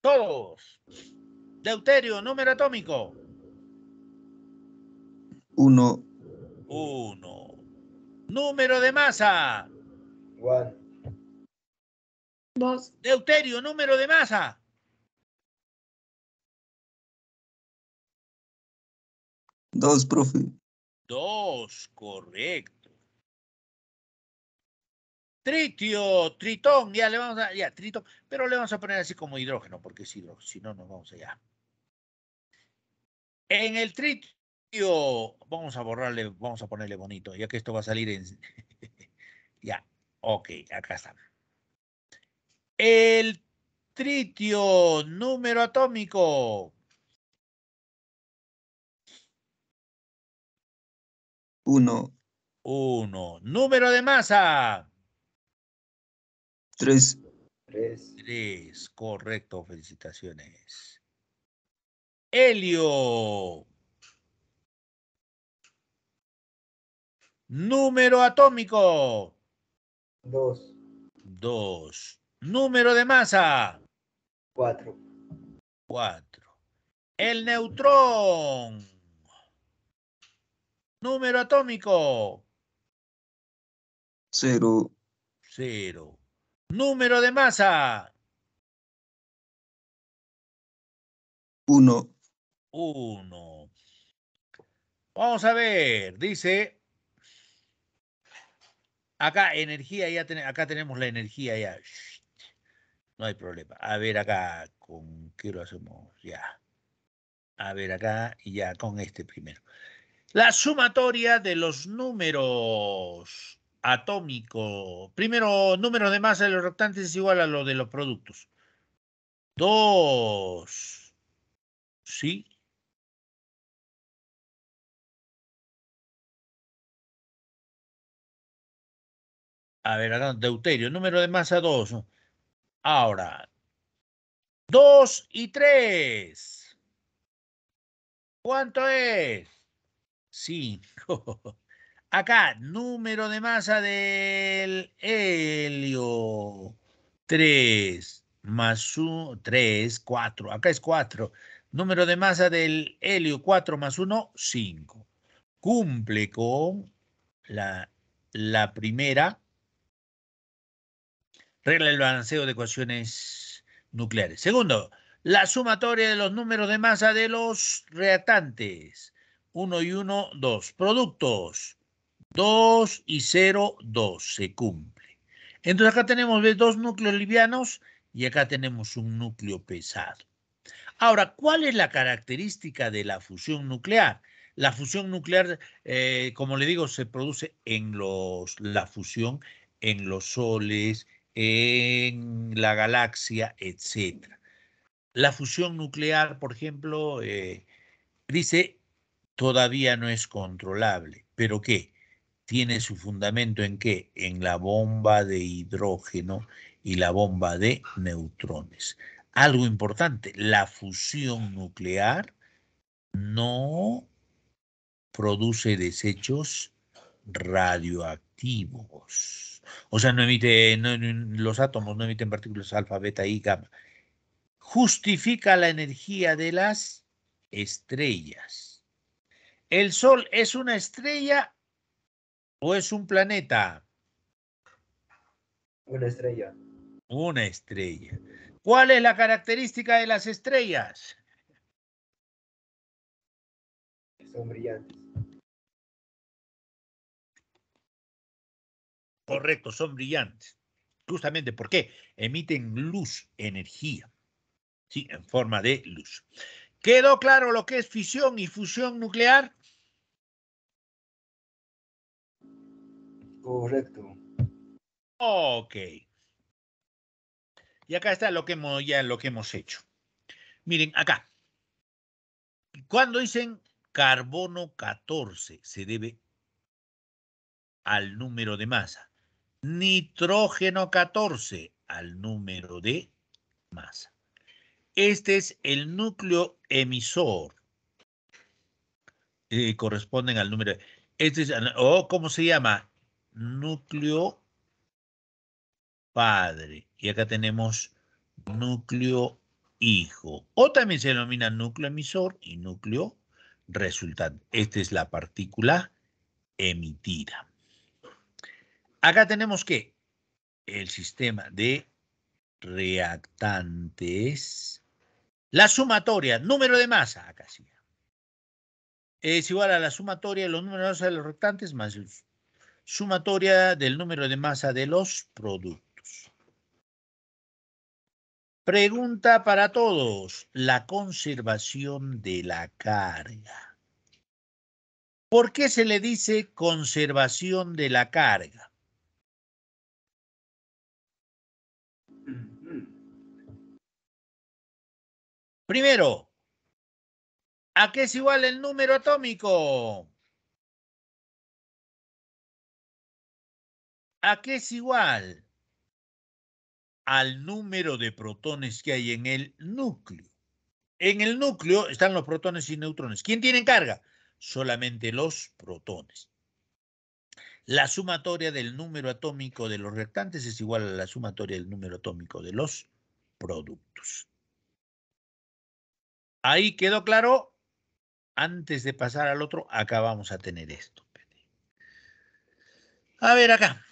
Todos. Deuterio, número atómico. Uno. Uno. Número de masa. 1. Dos. Deuterio, número de masa. Dos, profe. Dos, correcto. Tritio, tritón, ya le vamos a, ya, tritón, pero le vamos a poner así como hidrógeno, porque es hidrógeno, si no nos vamos allá. En el tritio vamos a borrarle, vamos a ponerle bonito, ya que esto va a salir en... ya, ok, acá está. El tritio, número atómico. Uno. Uno. Número de masa. Tres. Tres. Tres, correcto, felicitaciones. Helio. Número atómico. 2. 2. Número de masa. 4. 4. El neutrón. Número atómico. 0. 0. Número de masa. 1. 1. Vamos a ver, dice Acá, energía, ya acá tenemos la energía ya. No hay problema. A ver acá, ¿con qué lo hacemos? Ya. A ver acá, y ya con este primero. La sumatoria de los números atómicos. Primero, número de masa de los reactantes es igual a lo de los productos. dos ¿Sí? A ver, ahora deuterio, número de masa 2. Ahora, 2 y 3. ¿Cuánto es? 5. Acá, número de masa del helio. 3 más 1, 3, 4. Acá es 4. Número de masa del helio 4 más 1, 5. Cumple con la, la primera regla del balanceo de ecuaciones nucleares. Segundo, la sumatoria de los números de masa de los reactantes. 1 y 1, 2. Productos. 2 y 0, 2. Se cumple. Entonces acá tenemos dos núcleos livianos y acá tenemos un núcleo pesado. Ahora, ¿cuál es la característica de la fusión nuclear? La fusión nuclear, eh, como le digo, se produce en los, la fusión en los soles, en la galaxia, etc. La fusión nuclear, por ejemplo, eh, dice, todavía no es controlable, pero ¿qué? Tiene su fundamento en qué? En la bomba de hidrógeno y la bomba de neutrones. Algo importante, la fusión nuclear no produce desechos radioactivos o sea, no emite, los átomos no emiten partículas alfa, beta y gamma. Justifica la energía de las estrellas. ¿El Sol es una estrella o es un planeta? Una estrella. Una estrella. ¿Cuál es la característica de las estrellas? Son brillantes. Correcto, son brillantes. Justamente porque emiten luz, energía, ¿sí? en forma de luz. ¿Quedó claro lo que es fisión y fusión nuclear? Correcto. Ok. Y acá está lo que hemos, ya lo que hemos hecho. Miren, acá. Cuando dicen carbono 14, se debe al número de masa nitrógeno 14 al número de masa. Este es el núcleo emisor. Eh, corresponden al número. Este o cómo se llama, núcleo padre. Y acá tenemos núcleo hijo. O también se denomina núcleo emisor y núcleo resultante. Esta es la partícula emitida. Acá tenemos que el sistema de reactantes, la sumatoria, número de masa, acá sí, es igual a la sumatoria de los números de masa de los reactantes más la sumatoria del número de masa de los productos. Pregunta para todos, la conservación de la carga. ¿Por qué se le dice conservación de la carga? Primero, ¿a qué es igual el número atómico? ¿A qué es igual? Al número de protones que hay en el núcleo. En el núcleo están los protones y neutrones. ¿Quién tiene carga? Solamente los protones. La sumatoria del número atómico de los reactantes es igual a la sumatoria del número atómico de los productos. Ahí quedó claro. Antes de pasar al otro, acá vamos a tener esto. A ver acá.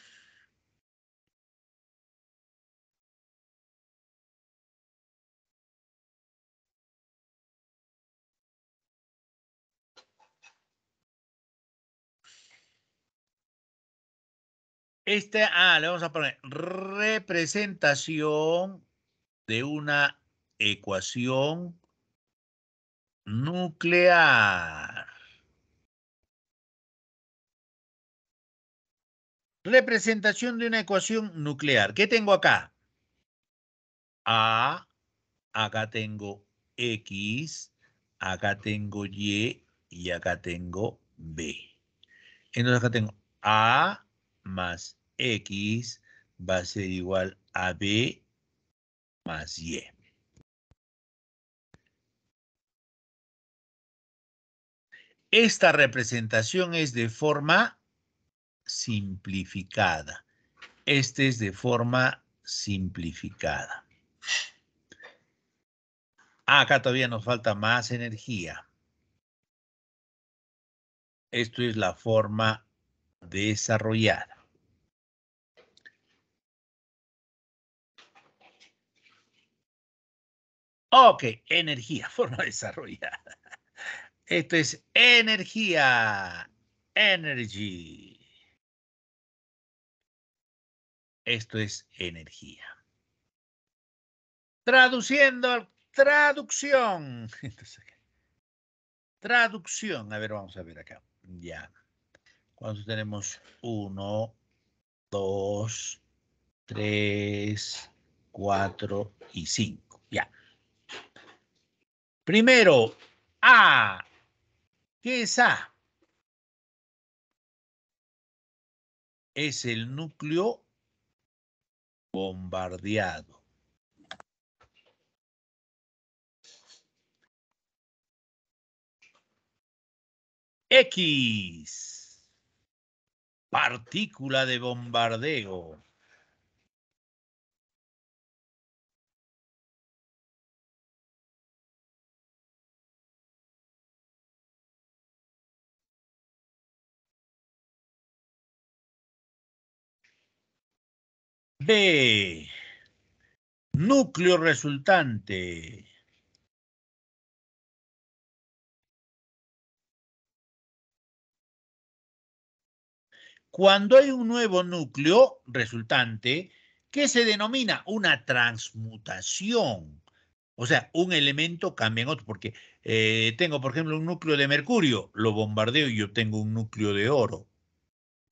Este, ah, le vamos a poner representación de una ecuación nuclear. Representación de una ecuación nuclear. ¿Qué tengo acá? A, acá tengo X, acá tengo Y y acá tengo B. Entonces acá tengo A más X va a ser igual a B más Y. Esta representación es de forma simplificada. Este es de forma simplificada. acá todavía nos falta más energía. Esto es la forma desarrollada. Ok, energía, forma desarrollada. Esto es energía. Energy. Esto es energía. Traduciendo, traducción. traducción. A ver, vamos a ver acá. Ya. Cuando tenemos uno, dos, tres, cuatro y cinco. Ya. Primero, A ¿Qué es A? Es el núcleo bombardeado. X, partícula de bombardeo. B. Núcleo resultante. Cuando hay un nuevo núcleo resultante que se denomina una transmutación, o sea, un elemento cambia en otro, porque eh, tengo, por ejemplo, un núcleo de mercurio, lo bombardeo y yo tengo un núcleo de oro.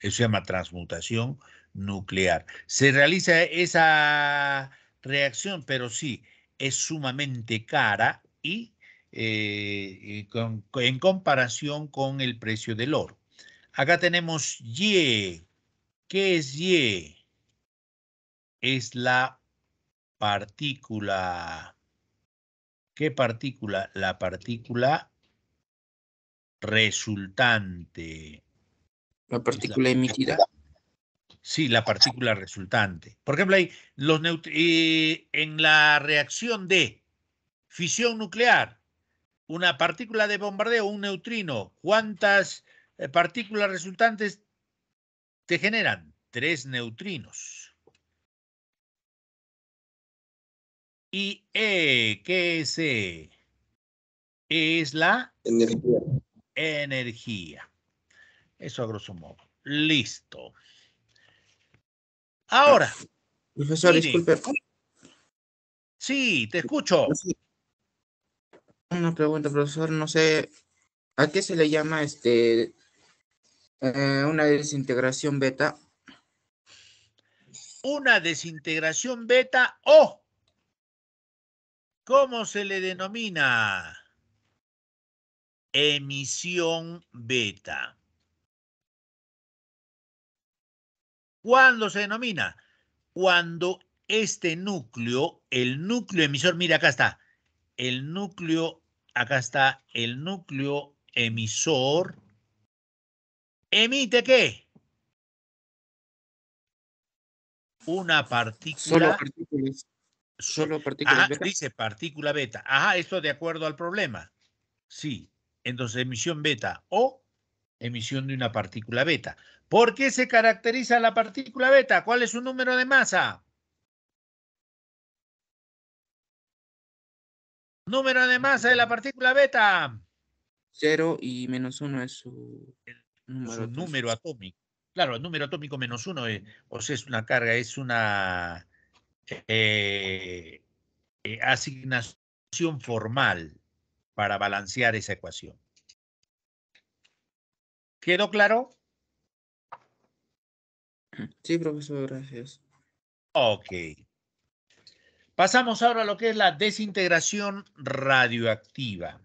Eso se llama transmutación nuclear. Se realiza esa reacción, pero sí, es sumamente cara y, eh, en comparación con el precio del oro. Acá tenemos Y. ¿Qué es Y? Es la partícula. ¿Qué partícula? La partícula resultante. La partícula emitida. Sí, la partícula resultante. Por ejemplo, los eh, en la reacción de fisión nuclear, una partícula de bombardeo, un neutrino, ¿cuántas eh, partículas resultantes te generan? Tres neutrinos. Y E, ¿qué es E? es la energía. energía. Eso a grosso modo. Listo. Ahora. Profesor, disculpe. Sí, te escucho. Una pregunta, profesor. No sé, ¿a qué se le llama este eh, una desintegración beta? Una desintegración beta o ¿cómo se le denomina? Emisión beta. ¿Cuándo se denomina? Cuando este núcleo, el núcleo emisor, mira, acá está, el núcleo, acá está, el núcleo emisor, emite qué? Una partícula. Solo partículas. Solo partículas. beta. Dice partícula beta. Ajá, esto de acuerdo al problema. Sí. Entonces, emisión beta o emisión de una partícula beta. ¿Por qué se caracteriza la partícula beta? ¿Cuál es su número de masa? Número de masa de la partícula beta. Cero y menos uno es su número, número atómico. Claro, el número atómico menos uno, es, eh, o sea, es una carga, es una eh, eh, asignación formal para balancear esa ecuación. ¿Quedó claro? Sí, profesor, gracias. Ok. Pasamos ahora a lo que es la desintegración radioactiva.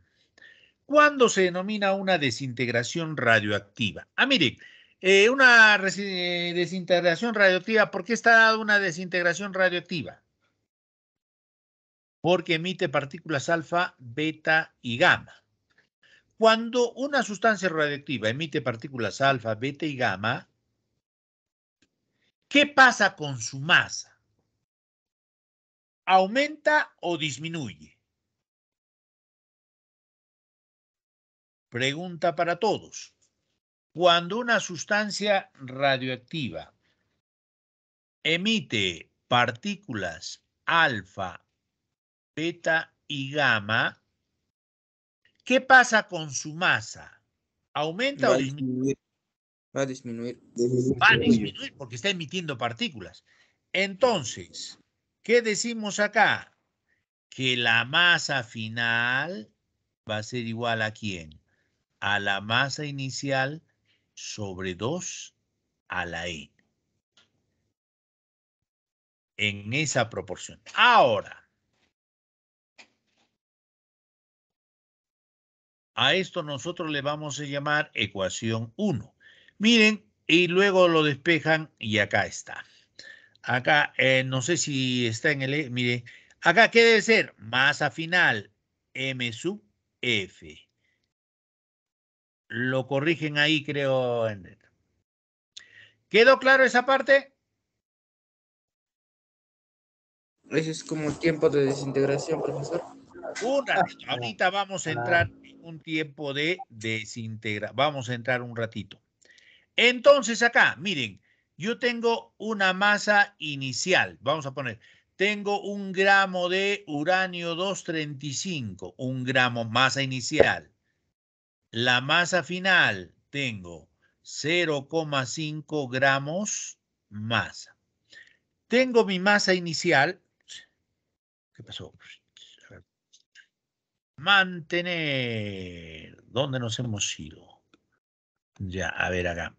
¿Cuándo se denomina una desintegración radioactiva? Ah, mire, eh, una eh, desintegración radioactiva, ¿por qué está dada una desintegración radioactiva? Porque emite partículas alfa, beta y gamma. Cuando una sustancia radioactiva emite partículas alfa, beta y gamma, ¿Qué pasa con su masa? ¿Aumenta o disminuye? Pregunta para todos. Cuando una sustancia radioactiva emite partículas alfa, beta y gamma, ¿qué pasa con su masa? ¿Aumenta o disminuye? Va a disminuir. Va a disminuir porque está emitiendo partículas. Entonces, ¿qué decimos acá? Que la masa final va a ser igual a quién? A la masa inicial sobre 2 a la n. E. En esa proporción. Ahora, a esto nosotros le vamos a llamar ecuación 1. Miren, y luego lo despejan y acá está. Acá, eh, no sé si está en el... E, mire. acá qué debe ser masa final, M sub F. Lo corrigen ahí, creo. ¿Quedó claro esa parte? Ese es como tiempo de desintegración, profesor. Una, ah, ahorita vamos a ah. entrar en un tiempo de desintegración. Vamos a entrar un ratito. Entonces acá, miren, yo tengo una masa inicial. Vamos a poner, tengo un gramo de uranio 235, un gramo masa inicial. La masa final tengo 0,5 gramos masa. Tengo mi masa inicial. ¿Qué pasó? Mantener. ¿Dónde nos hemos ido? Ya, a ver acá.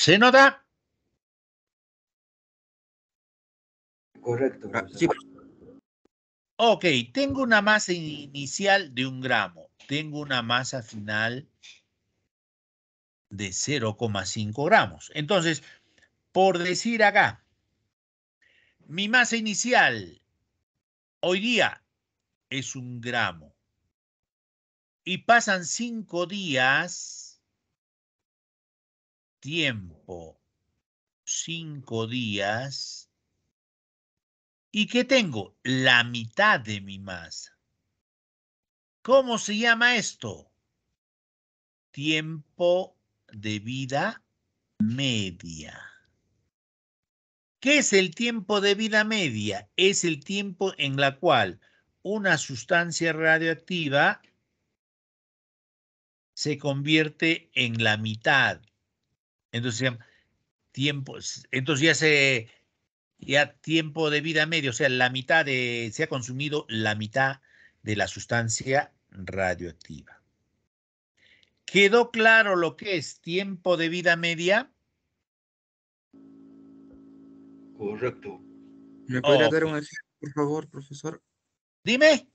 ¿Se nota? Correcto. Ah, ok, tengo una masa inicial de un gramo. Tengo una masa final de 0,5 gramos. Entonces, por decir acá, mi masa inicial hoy día es un gramo. Y pasan cinco días tiempo, cinco días. ¿Y qué tengo? La mitad de mi masa. ¿Cómo se llama esto? Tiempo de vida media. ¿Qué es el tiempo de vida media? Es el tiempo en la cual una sustancia radioactiva se convierte en la mitad entonces, tiempo, entonces ya se ya tiempo de vida media, o sea, la mitad de se ha consumido la mitad de la sustancia radioactiva. ¿Quedó claro lo que es tiempo de vida media? Correcto. ¿Me podría dar un ejemplo, por favor, profesor? Dime.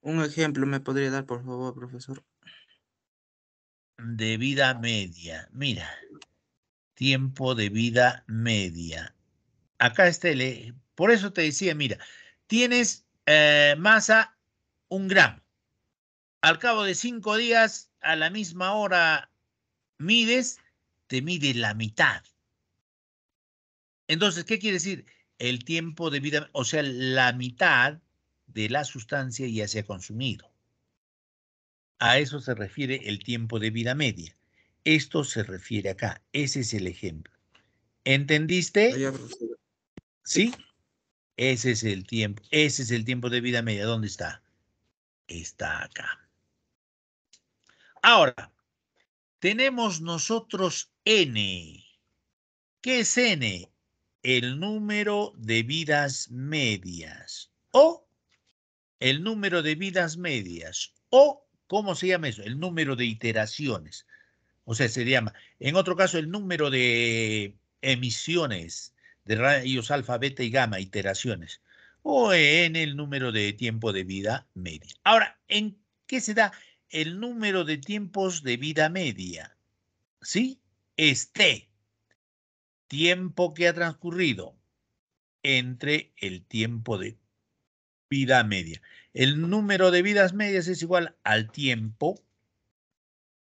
Un ejemplo me podría dar, por favor, profesor de vida media. Mira, tiempo de vida media. Acá está el... E, por eso te decía, mira, tienes eh, masa un gramo. Al cabo de cinco días, a la misma hora mides, te mide la mitad. Entonces, ¿qué quiere decir? El tiempo de vida, o sea, la mitad de la sustancia ya se ha consumido. A eso se refiere el tiempo de vida media. Esto se refiere acá. Ese es el ejemplo. ¿Entendiste? Sí. Ese es el tiempo. Ese es el tiempo de vida media. ¿Dónde está? Está acá. Ahora, tenemos nosotros n. ¿Qué es n? El número de vidas medias o el número de vidas medias o ¿Cómo se llama eso? El número de iteraciones. O sea, se llama, en otro caso, el número de emisiones de rayos alfa, beta y gamma, iteraciones, o en el número de tiempo de vida media. Ahora, ¿en qué se da el número de tiempos de vida media? ¿Sí? Este tiempo que ha transcurrido entre el tiempo de vida media. El número de vidas medias es igual al tiempo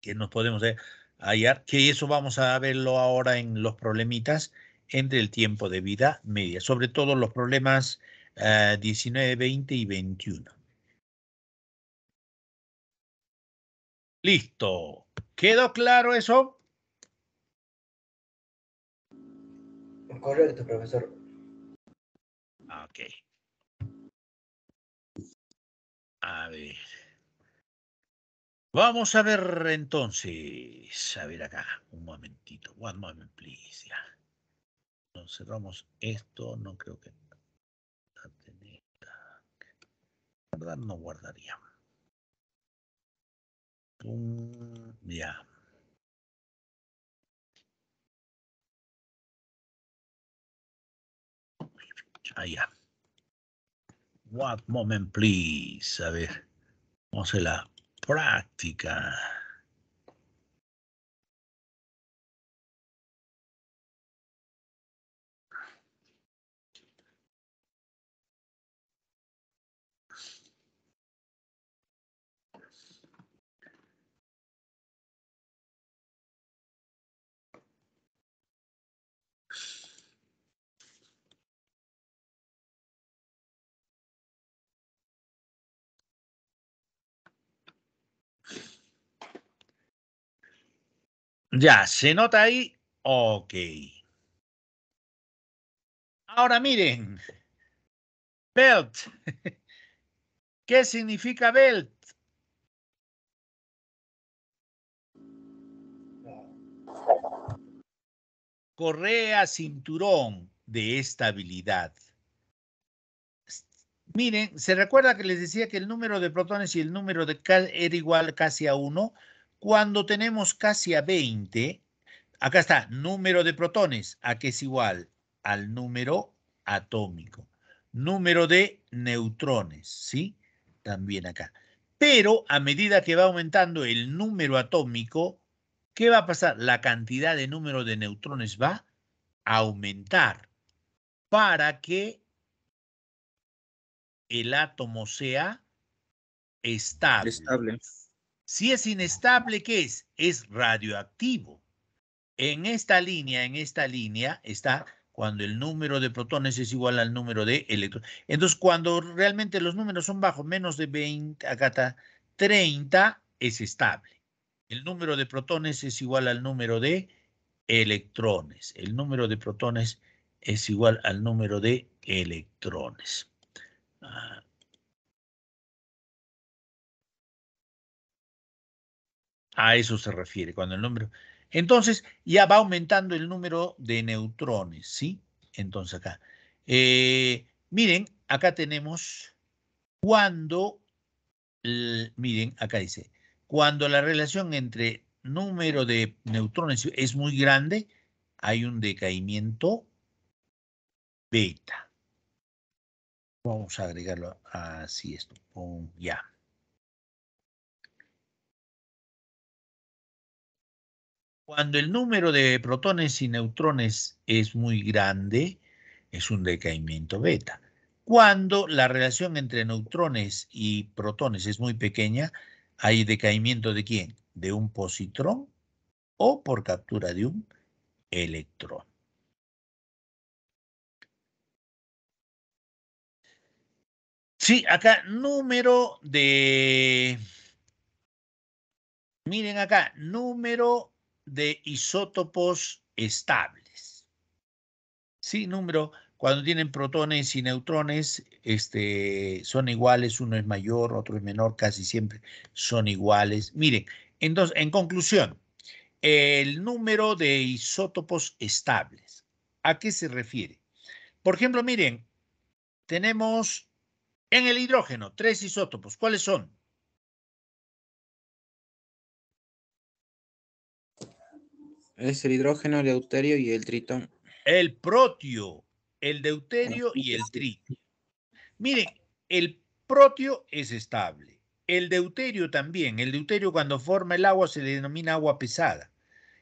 que nos podemos eh, hallar, que eso vamos a verlo ahora en los problemitas entre el tiempo de vida media, sobre todo los problemas 19, eh, 20 y 21. Listo. ¿Quedó claro eso? Correcto, profesor. Ok. A ver. Vamos a ver entonces. A ver acá. Un momentito. One moment, please. Ya. Entonces cerramos esto. No creo que. no guardaría. Pum, ya. What moment, please. A ver, vamos a la práctica. Ya, ¿se nota ahí? Ok. Ahora miren, belt. ¿Qué significa belt? Correa, cinturón de estabilidad. Miren, se recuerda que les decía que el número de protones y el número de cal era igual casi a uno cuando tenemos casi a 20, acá está, número de protones, a qué es igual al número atómico. Número de neutrones, ¿sí? También acá. Pero a medida que va aumentando el número atómico, ¿qué va a pasar? La cantidad de número de neutrones va a aumentar para que el átomo sea estable. estable. Si es inestable, ¿qué es? Es radioactivo. En esta línea, en esta línea está cuando el número de protones es igual al número de electrones. Entonces, cuando realmente los números son bajos, menos de 20, acá está 30, es estable. El número de protones es igual al número de electrones. El número de protones es igual al número de electrones. Ah, A eso se refiere cuando el número. Entonces ya va aumentando el número de neutrones, ¿sí? Entonces acá. Eh, miren, acá tenemos cuando, miren, acá dice, cuando la relación entre número de neutrones es muy grande, hay un decaimiento beta. Vamos a agregarlo así esto. ya. Cuando el número de protones y neutrones es muy grande, es un decaimiento beta. Cuando la relación entre neutrones y protones es muy pequeña, hay decaimiento de quién? De un positrón o por captura de un electrón. Sí, acá número de... Miren acá, número de isótopos estables. Sí, número, cuando tienen protones y neutrones, este, son iguales, uno es mayor, otro es menor, casi siempre son iguales. Miren, entonces, en conclusión, el número de isótopos estables, ¿a qué se refiere? Por ejemplo, miren, tenemos en el hidrógeno tres isótopos. ¿Cuáles son? Es el hidrógeno, el deuterio y el tritón. El protio, el deuterio y el tritio. Miren, el protio es estable. El deuterio también. El deuterio cuando forma el agua se le denomina agua pesada.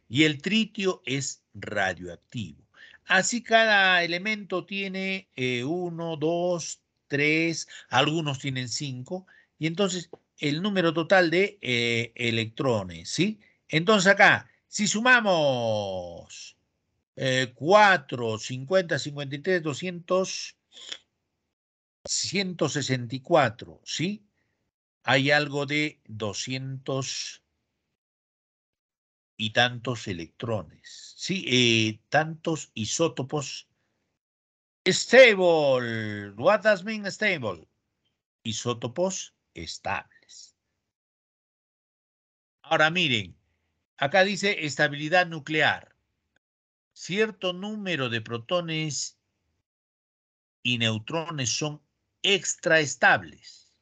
Y el tritio es radioactivo. Así cada elemento tiene eh, uno, dos, tres, algunos tienen cinco. Y entonces el número total de eh, electrones, ¿sí? Entonces acá si sumamos 4, 50, 53, 200, 164, ¿sí? Hay algo de 200 y tantos electrones, ¿sí? Eh, tantos isótopos. Stable. What does mean stable? Isótopos estables. Ahora miren, Acá dice estabilidad nuclear. Cierto número de protones y neutrones son extraestables.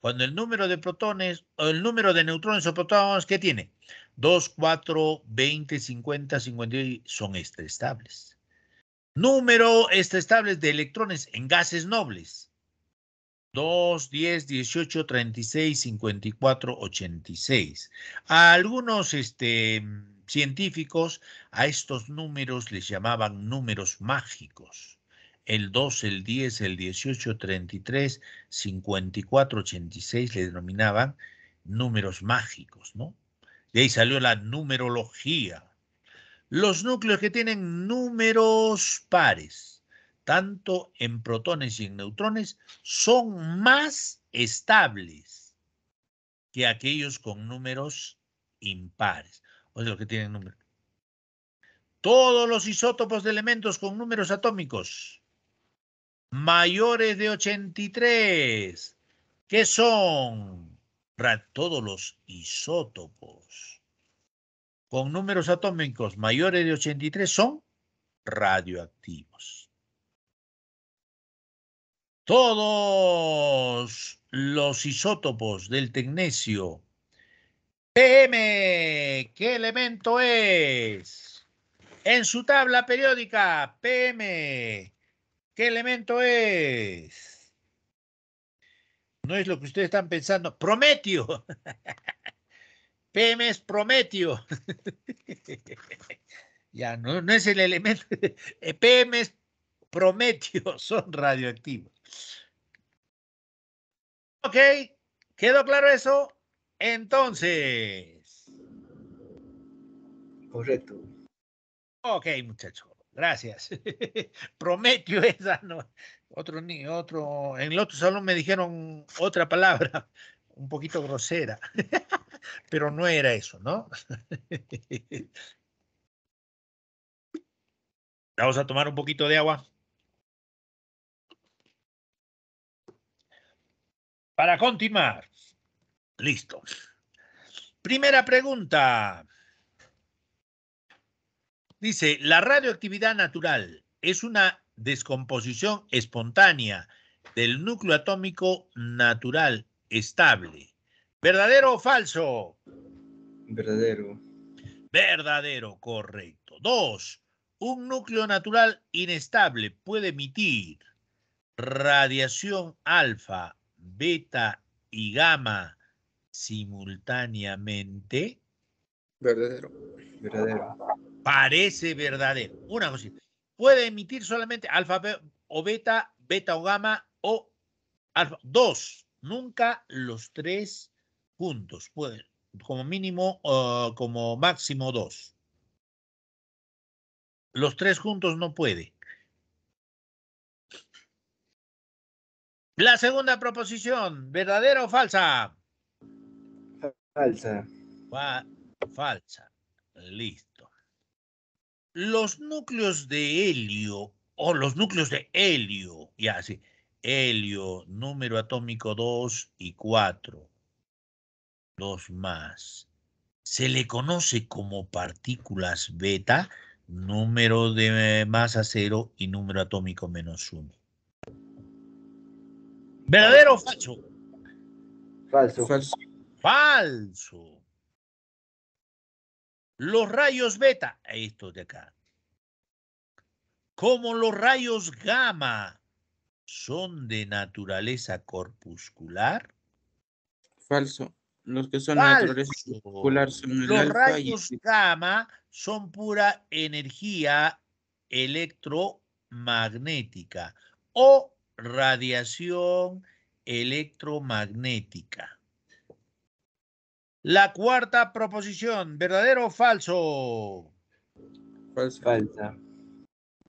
Cuando el número de protones o el número de neutrones o protones que tiene 2, 4, 20, 50, 50 son extraestables. Número extraestables de electrones en gases nobles 2, 10, 18, 36, 54, 86. A algunos este, científicos a estos números les llamaban números mágicos. El 2, el 10, el 18, 33, 54, 86 le denominaban números mágicos, ¿no? De ahí salió la numerología. Los núcleos que tienen números pares tanto en protones y en neutrones, son más estables que aquellos con números impares, o sea, los que tienen números. Todos los isótopos de elementos con números atómicos mayores de 83, que son todos los isótopos con números atómicos mayores de 83 son radioactivos todos los isótopos del tecnesio. PM, ¿qué elemento es? En su tabla periódica, PM, ¿qué elemento es? No es lo que ustedes están pensando. Prometio. PM es Prometio. ya, no, es el elemento. PM es Prometio, son radioactivos. Ok, ¿quedó claro eso? Entonces. Correcto. Ok, muchachos. Gracias. prometió esa, no. Otro, otro, en el otro salón me dijeron otra palabra, un poquito grosera, pero no era eso, ¿no? Vamos a tomar un poquito de agua. para continuar. Listo. Primera pregunta. Dice, la radioactividad natural es una descomposición espontánea del núcleo atómico natural estable. ¿Verdadero o falso? Verdadero. Verdadero, correcto. Dos, un núcleo natural inestable puede emitir radiación alfa beta y gamma simultáneamente? Verdadero. Verdadero. Parece verdadero. Una cosa, Puede emitir solamente alfa o beta, beta o gamma o alfa. Dos. Nunca los tres juntos. pueden como mínimo, como máximo dos. Los tres juntos no puede. La segunda proposición, ¿verdadera o falsa? Falsa. falsa. Listo. Los núcleos de helio, o los núcleos de helio, ya sí, helio, número atómico 2 y 4, dos más, se le conoce como partículas beta, número de masa cero y número atómico menos 1. ¿Verdadero o falso? Falso. Falso. Falso. Los rayos beta, estos de acá, como los rayos gamma, son de naturaleza corpuscular. Falso. Los que son de naturaleza corpuscular son Los rayos gamma son pura energía electromagnética o radiación electromagnética. La cuarta proposición, ¿verdadero o falso? Falsa.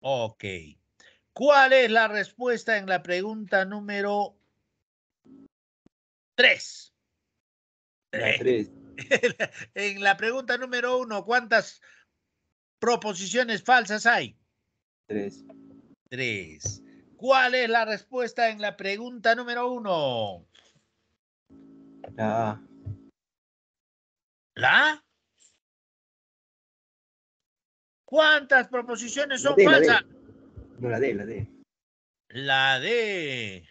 Ok. ¿Cuál es la respuesta en la pregunta número tres? en la pregunta número uno, ¿cuántas proposiciones falsas hay? Tres. Tres. ¿Cuál es la respuesta en la pregunta número uno? La ¿La? ¿Cuántas proposiciones son falsas? La D. No, la D, la D. La D.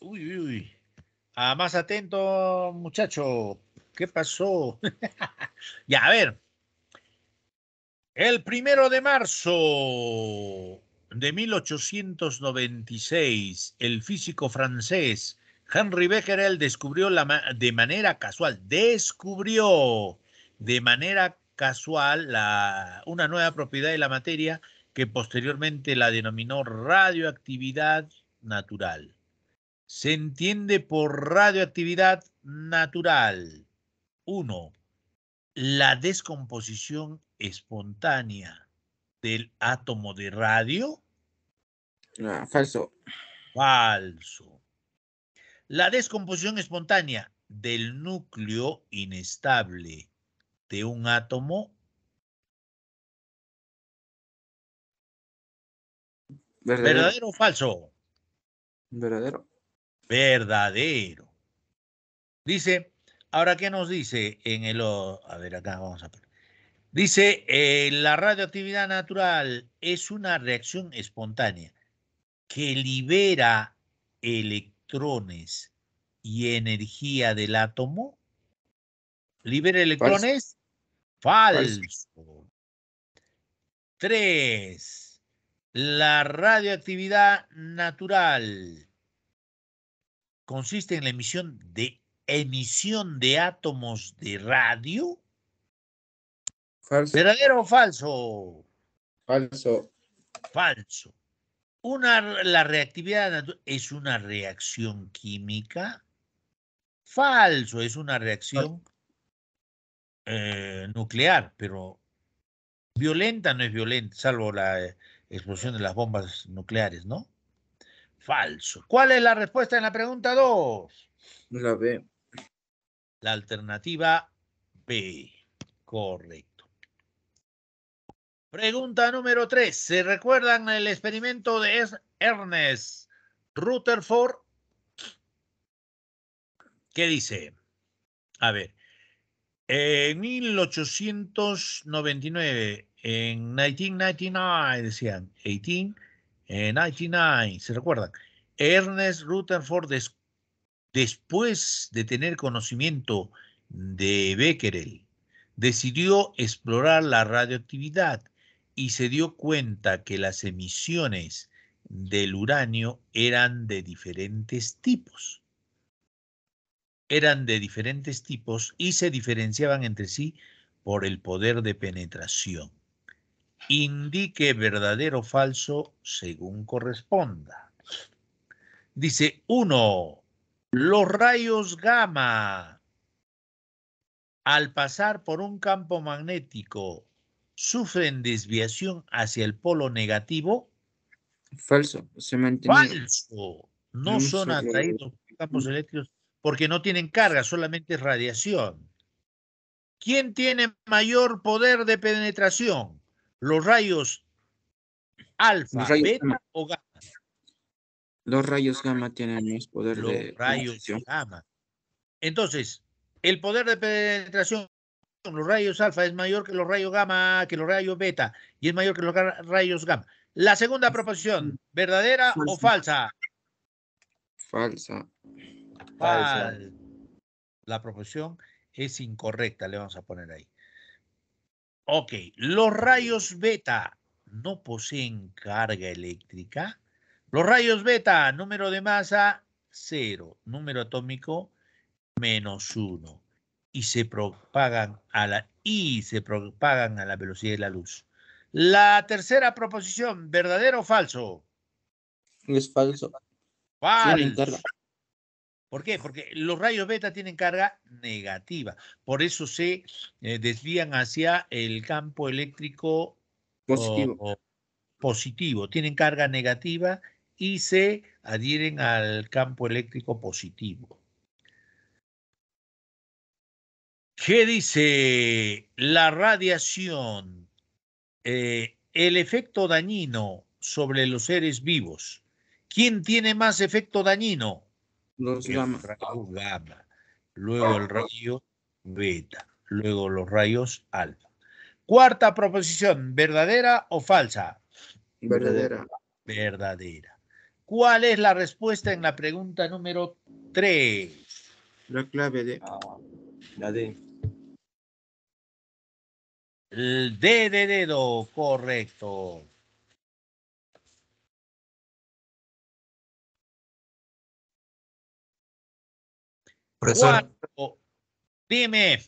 Uy, uy, uy. Ah, más atento, muchacho. ¿Qué pasó? ya, a ver. El primero de marzo de 1896, el físico francés Henry Becquerel descubrió la de manera casual, descubrió de manera casual una nueva propiedad de la materia que posteriormente la denominó radioactividad natural. Se entiende por radioactividad natural. Uno, La descomposición espontánea del átomo de radio? Ah, falso. Falso. La descomposición espontánea del núcleo inestable de un átomo. Verdadero. ¿Verdadero o falso? Verdadero. Verdadero. Dice, ahora qué nos dice en el... A ver, acá vamos a... Ver. Dice, eh, la radioactividad natural es una reacción espontánea que libera electrones y energía del átomo. ¿Libera electrones? Falso. Tres, la radioactividad natural consiste en la emisión de emisión de átomos de radio ¿Verdadero o falso? Falso. Falso. Una, la reactividad es una reacción química. Falso, es una reacción eh, nuclear, pero violenta no es violenta, salvo la eh, explosión de las bombas nucleares, ¿no? Falso. ¿Cuál es la respuesta en la pregunta 2? La B. La alternativa B. Correcto. Pregunta número 3. ¿Se recuerdan el experimento de Ernest Rutherford? ¿Qué dice? A ver, en 1899, en 1999, decían, 18, en eh, ¿se recuerdan? Ernest Rutherford, después de tener conocimiento de Becquerel, decidió explorar la radioactividad y se dio cuenta que las emisiones del uranio eran de diferentes tipos. Eran de diferentes tipos y se diferenciaban entre sí por el poder de penetración. Indique verdadero o falso según corresponda. Dice uno Los rayos gamma al pasar por un campo magnético sufren desviación hacia el polo negativo? Falso, se Falso. No, son eh, atraídos por campos mm. eléctricos porque no tienen carga, solamente radiación. ¿Quién tiene mayor poder de penetración? ¿Los rayos alfa, beta o gamma? Los rayos gamma tienen más poder los de rayos gamma. Entonces, el poder de penetración los rayos alfa es mayor que los rayos gamma, que los rayos beta, y es mayor que los rayos gamma. La segunda proposición, ¿verdadera o falsa? Falsa. falsa. La proposición es incorrecta, le vamos a poner ahí. Ok, los rayos beta no poseen carga eléctrica. Los rayos beta, número de masa, cero. Número atómico, menos uno y se propagan a la, y se propagan a la velocidad de la luz. La tercera proposición, ¿verdadero o falso? Es falso. ¿Por qué? Porque los rayos beta tienen carga negativa. Por eso se eh, desvían hacia el campo eléctrico positivo. positivo. Tienen carga negativa y se adhieren al campo eléctrico positivo. ¿Qué dice la radiación? Eh, el efecto dañino sobre los seres vivos. ¿Quién tiene más efecto dañino? Los el Luego el rayo beta. Luego los rayos alfa. Cuarta proposición, ¿verdadera o falsa? Verdadera. Verdadera. ¿Cuál es la respuesta en la pregunta número 3? La clave de... Ah, la de... D de dedo, correcto. Profesor. Dime.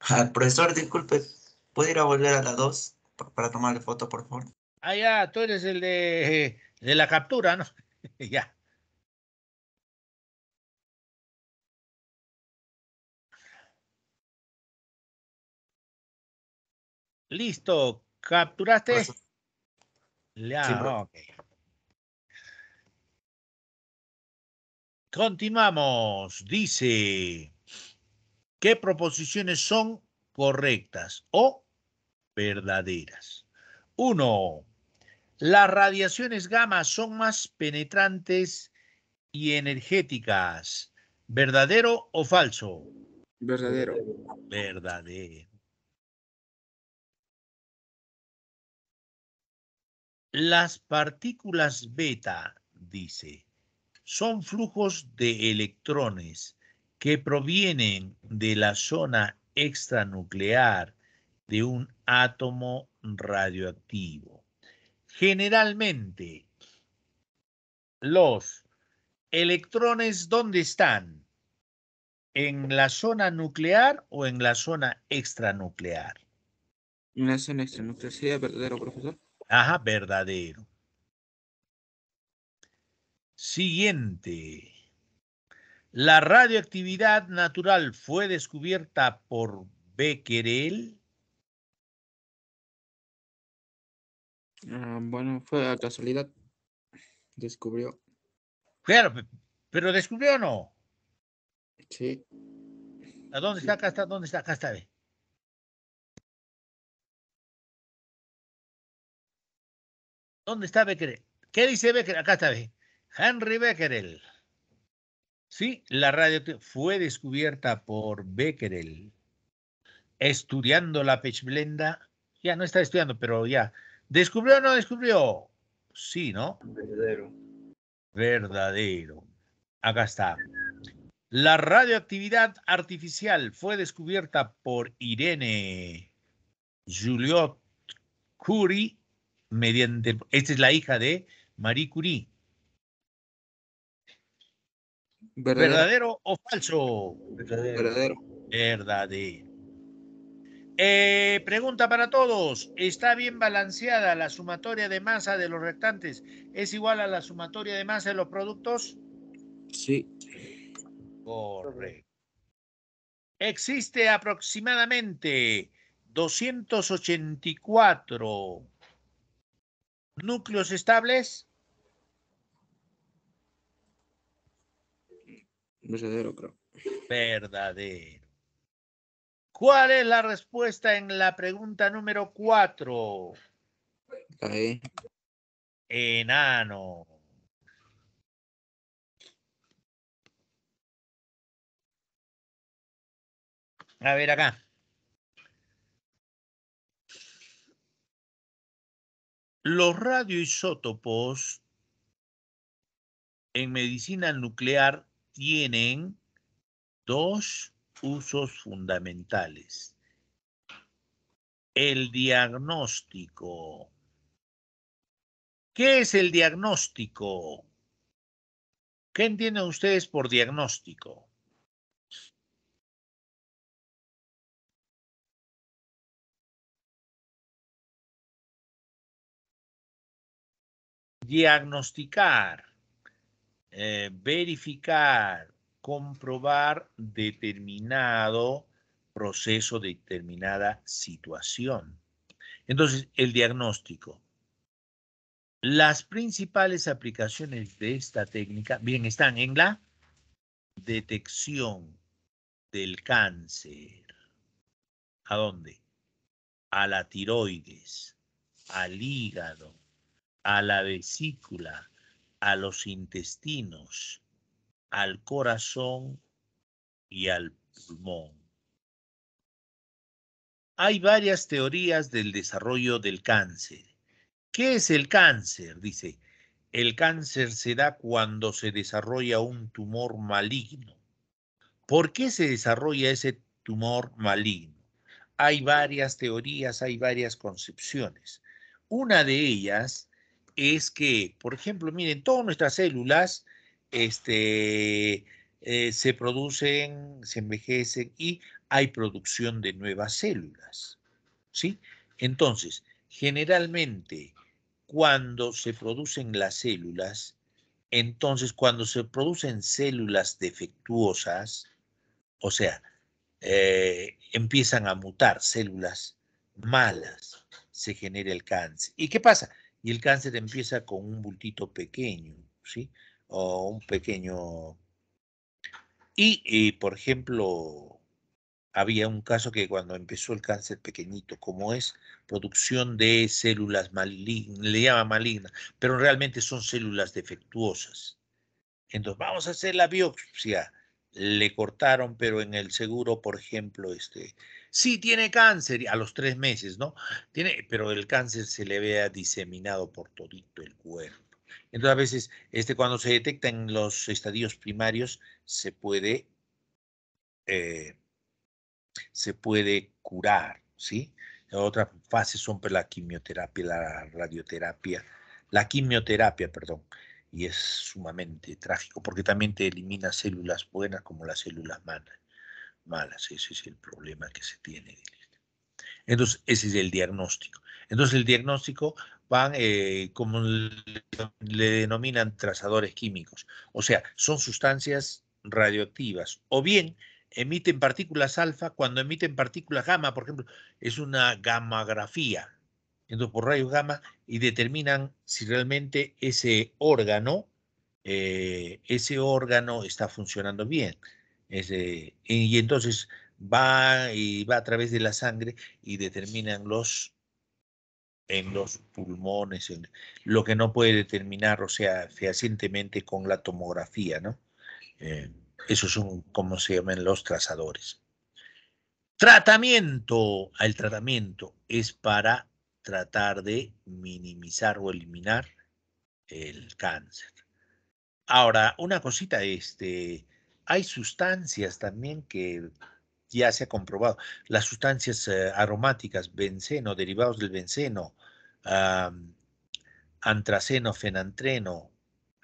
al ah, profesor, disculpe, ¿Puedo ir a volver a la dos para tomarle foto, por favor? Ah, ya, tú eres el de la captura, ¿no? ya. Listo. ¿Capturaste? Continuamos. Dice, ¿qué proposiciones son correctas o verdaderas? Uno, las radiaciones gamma son más penetrantes y energéticas. ¿Verdadero o falso? Verdadero. Verdadero. Las partículas beta, dice, son flujos de electrones que provienen de la zona extranuclear de un átomo radioactivo. Generalmente, los electrones, ¿dónde están? ¿En la zona nuclear o en la zona extranuclear? En la zona extranuclear, sí, verdadero, profesor. Ajá, verdadero. Siguiente. La radioactividad natural fue descubierta por Becquerel. Ah, bueno, fue a casualidad. Descubrió. Claro, pero descubrió o no. Sí. ¿A dónde está? Acá está, ¿dónde está? Acá está, ¿Dónde está Becquerel? ¿Qué dice Becquerel? Acá está Henry Becquerel. Sí, la radio fue descubierta por Becquerel estudiando la pechblenda. Ya no está estudiando, pero ya. ¿Descubrió o no descubrió? Sí, ¿no? Verdadero. Verdadero. Acá está. La radioactividad artificial fue descubierta por Irene Juliot Curie mediante... Esta es la hija de Marie Curie. ¿Verdadero, o falso? Verdadero. Verdadero. Eh, pregunta para todos. ¿Está bien balanceada la sumatoria de masa de los restantes? ¿Es igual a la sumatoria de masa de los productos? Sí. Correcto. Existe aproximadamente 284 núcleos estables. Verdadero, creo. Verdadero. ¿Cuál es la respuesta en la pregunta número cuatro? Ahí. E. Enano. A ver acá. Los radioisótopos en medicina nuclear tienen dos usos fundamentales. El diagnóstico. ¿Qué es el diagnóstico? ¿Qué entienden ustedes por diagnóstico? diagnosticar, eh, verificar, comprobar determinado proceso, determinada situación. Entonces, el diagnóstico. Las principales aplicaciones de esta técnica, bien, están en la detección del cáncer. ¿A dónde? A la tiroides, al hígado, a la vesícula, a los intestinos, al corazón y al pulmón. Hay varias teorías del desarrollo del cáncer. ¿Qué es el cáncer? Dice, el cáncer se da cuando se desarrolla un tumor maligno. ¿Por qué se desarrolla ese tumor maligno? Hay varias teorías, hay varias concepciones. Una de ellas es que, por ejemplo, miren, todas nuestras células este, eh, se producen, se envejecen y hay producción de nuevas células. ¿sí? Entonces, generalmente, cuando se producen las células, entonces cuando se producen células defectuosas, o sea, eh, empiezan a mutar células malas, se genera el cáncer. ¿Y qué pasa? y el cáncer empieza con un bultito pequeño, ¿sí? O un pequeño... Y, por ejemplo, había un caso que cuando empezó el cáncer pequeñito, como es producción de células malignas, le llama maligna, pero realmente son células defectuosas. Entonces, vamos a hacer la biopsia. Le cortaron, pero en el seguro, por ejemplo, este, sí tiene cáncer, a los tres meses, ¿no? Tiene, pero el cáncer se le vea diseminado por todito el cuerpo. Entonces, a veces, este, cuando se detecta en los estadios primarios, se puede, eh, se puede curar, ¿sí? Otras fases son pues, la quimioterapia, la radioterapia, la quimioterapia, perdón, y es sumamente trágico porque también te elimina células buenas como las células malas malas. Ese es el problema que se tiene. Entonces, ese es el diagnóstico. Entonces, el diagnóstico van, eh, como le denominan, trazadores químicos. O sea, son sustancias radioactivas. O bien, emiten partículas alfa cuando emiten partículas gamma, por ejemplo, es una gammagrafía. Entonces, por rayos gamma y determinan si realmente ese órgano, eh, ese órgano está funcionando bien y entonces va y va a través de la sangre y determinan los en los pulmones, lo que no puede determinar, o sea, fehacientemente con la tomografía, ¿no? Eh, esos son como se llaman los trazadores. Tratamiento. El tratamiento es para tratar de minimizar o eliminar el cáncer. Ahora, una cosita, este, hay sustancias también que ya se ha comprobado, las sustancias eh, aromáticas, benceno, derivados del benceno, antraceno, fenantreno,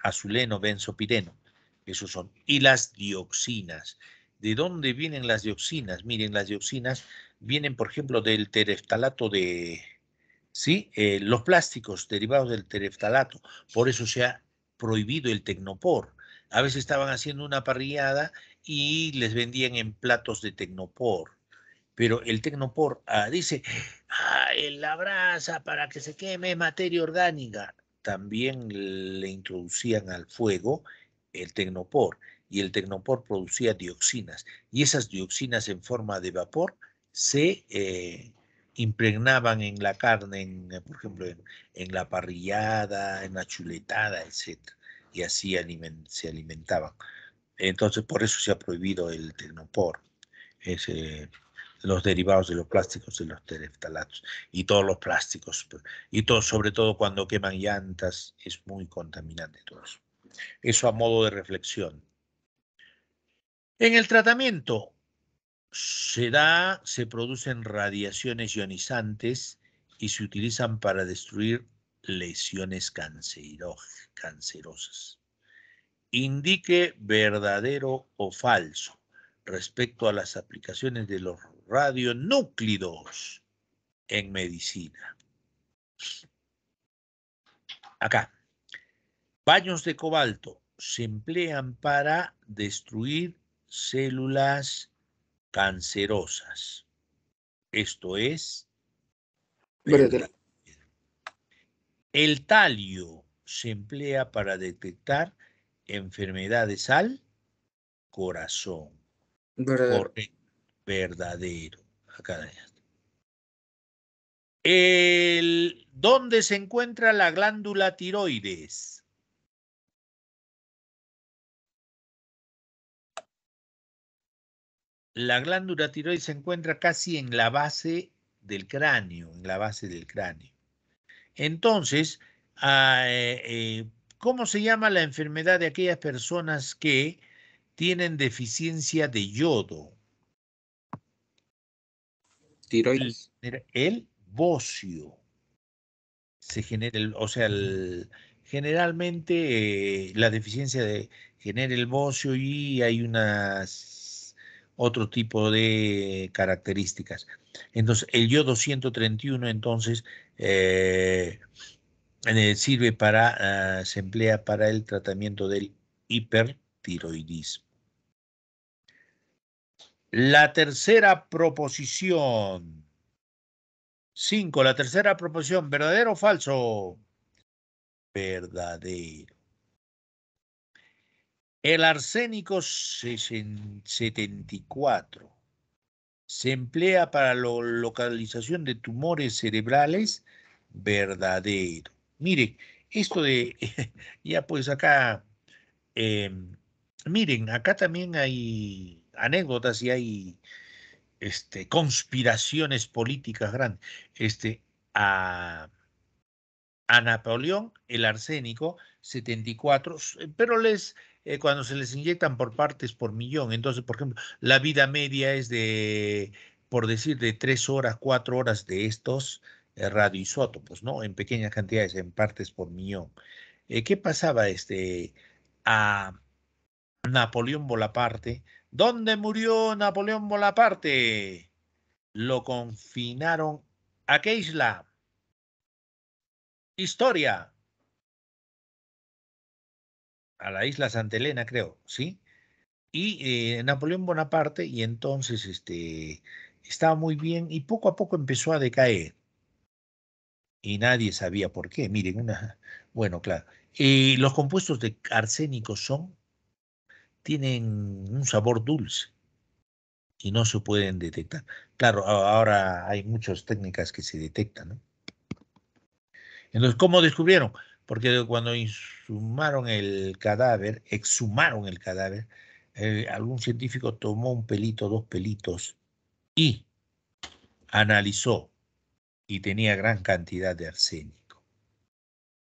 azuleno, benzopireno, esos son, y las dioxinas. ¿De dónde vienen las dioxinas? Miren, las dioxinas vienen, por ejemplo, del tereftalato de, ¿sí? Eh, los plásticos derivados del tereftalato. Por eso se ha prohibido el tecnopor a veces estaban haciendo una parrillada y les vendían en platos de tecnopor. Pero el tecnopor ah, dice, ah, la brasa para que se queme materia orgánica. También le introducían al fuego el tecnopor y el tecnopor producía dioxinas y esas dioxinas en forma de vapor se eh, impregnaban en la carne, por ejemplo, en, en, la parrillada, en la chuletada, etc y así se alimentaban. Entonces, por eso se ha prohibido el tecnopor, los derivados de los plásticos de los tereftalatos, y todos los plásticos, pues, y todo, sobre todo cuando queman llantas, es muy contaminante todo eso. Eso a modo de reflexión. En el tratamiento se da, se producen radiaciones ionizantes y se utilizan para destruir lesiones cancerosas. Indique verdadero o falso respecto a las aplicaciones de los radionúclidos en medicina. Acá. Baños de cobalto se emplean para destruir células cancerosas. Esto es verdadero. El talio se emplea para detectar enfermedades al corazón. Verdadero. verdadero. Acá el, ¿Dónde se encuentra la glándula tiroides? La glándula tiroides se encuentra casi en la base del cráneo, en la base del cráneo. Entonces, ah, eh, eh, ¿cómo se llama la enfermedad de aquellas personas que tienen deficiencia de yodo? Tiroides. El, bocio. Se genera, o sea, generalmente eh, la deficiencia de, genera el bocio y hay unas otro tipo de características. Entonces, el yo 231 entonces eh, eh, sirve para, ah, se emplea para el tratamiento del hipertiroidismo. La tercera proposición. Cinco, La tercera proposición, verdadero o falso. Verdadero. El arsénico 74 se emplea para la localización de tumores cerebrales verdadero. Miren, esto de, ya pues acá, em, miren, acá también hay anécdotas y hay este, conspiraciones políticas grandes. Este, a, a Napoleón, el arsénico, 74, pero les, eh, cuando se les inyectan por partes por millón. Entonces, por ejemplo, la vida media es de, por decir, de tres horas, cuatro horas de estos eh, radioisótopos, ¿no? En pequeñas cantidades, en partes por millón. Eh, ¿Qué pasaba este, a Napoleón Bonaparte? ¿Dónde murió Napoleón Bonaparte? Lo confinaron a qué isla? Historia a la isla Santa Elena, creo, ¿sí? Y eh, Napoleón Bonaparte, y entonces este, estaba muy bien y poco a poco empezó a decaer. Y nadie sabía por qué. Miren, una... Bueno, claro. y los compuestos de arsénico son, tienen un sabor dulce y no se pueden detectar. Claro, ahora hay muchas técnicas que se detectan. ¿no? Entonces, ¿cómo descubrieron? porque cuando insumaron el cadáver, exhumaron el cadáver, eh, algún científico tomó un pelito, dos pelitos y analizó y tenía gran cantidad de arsénico.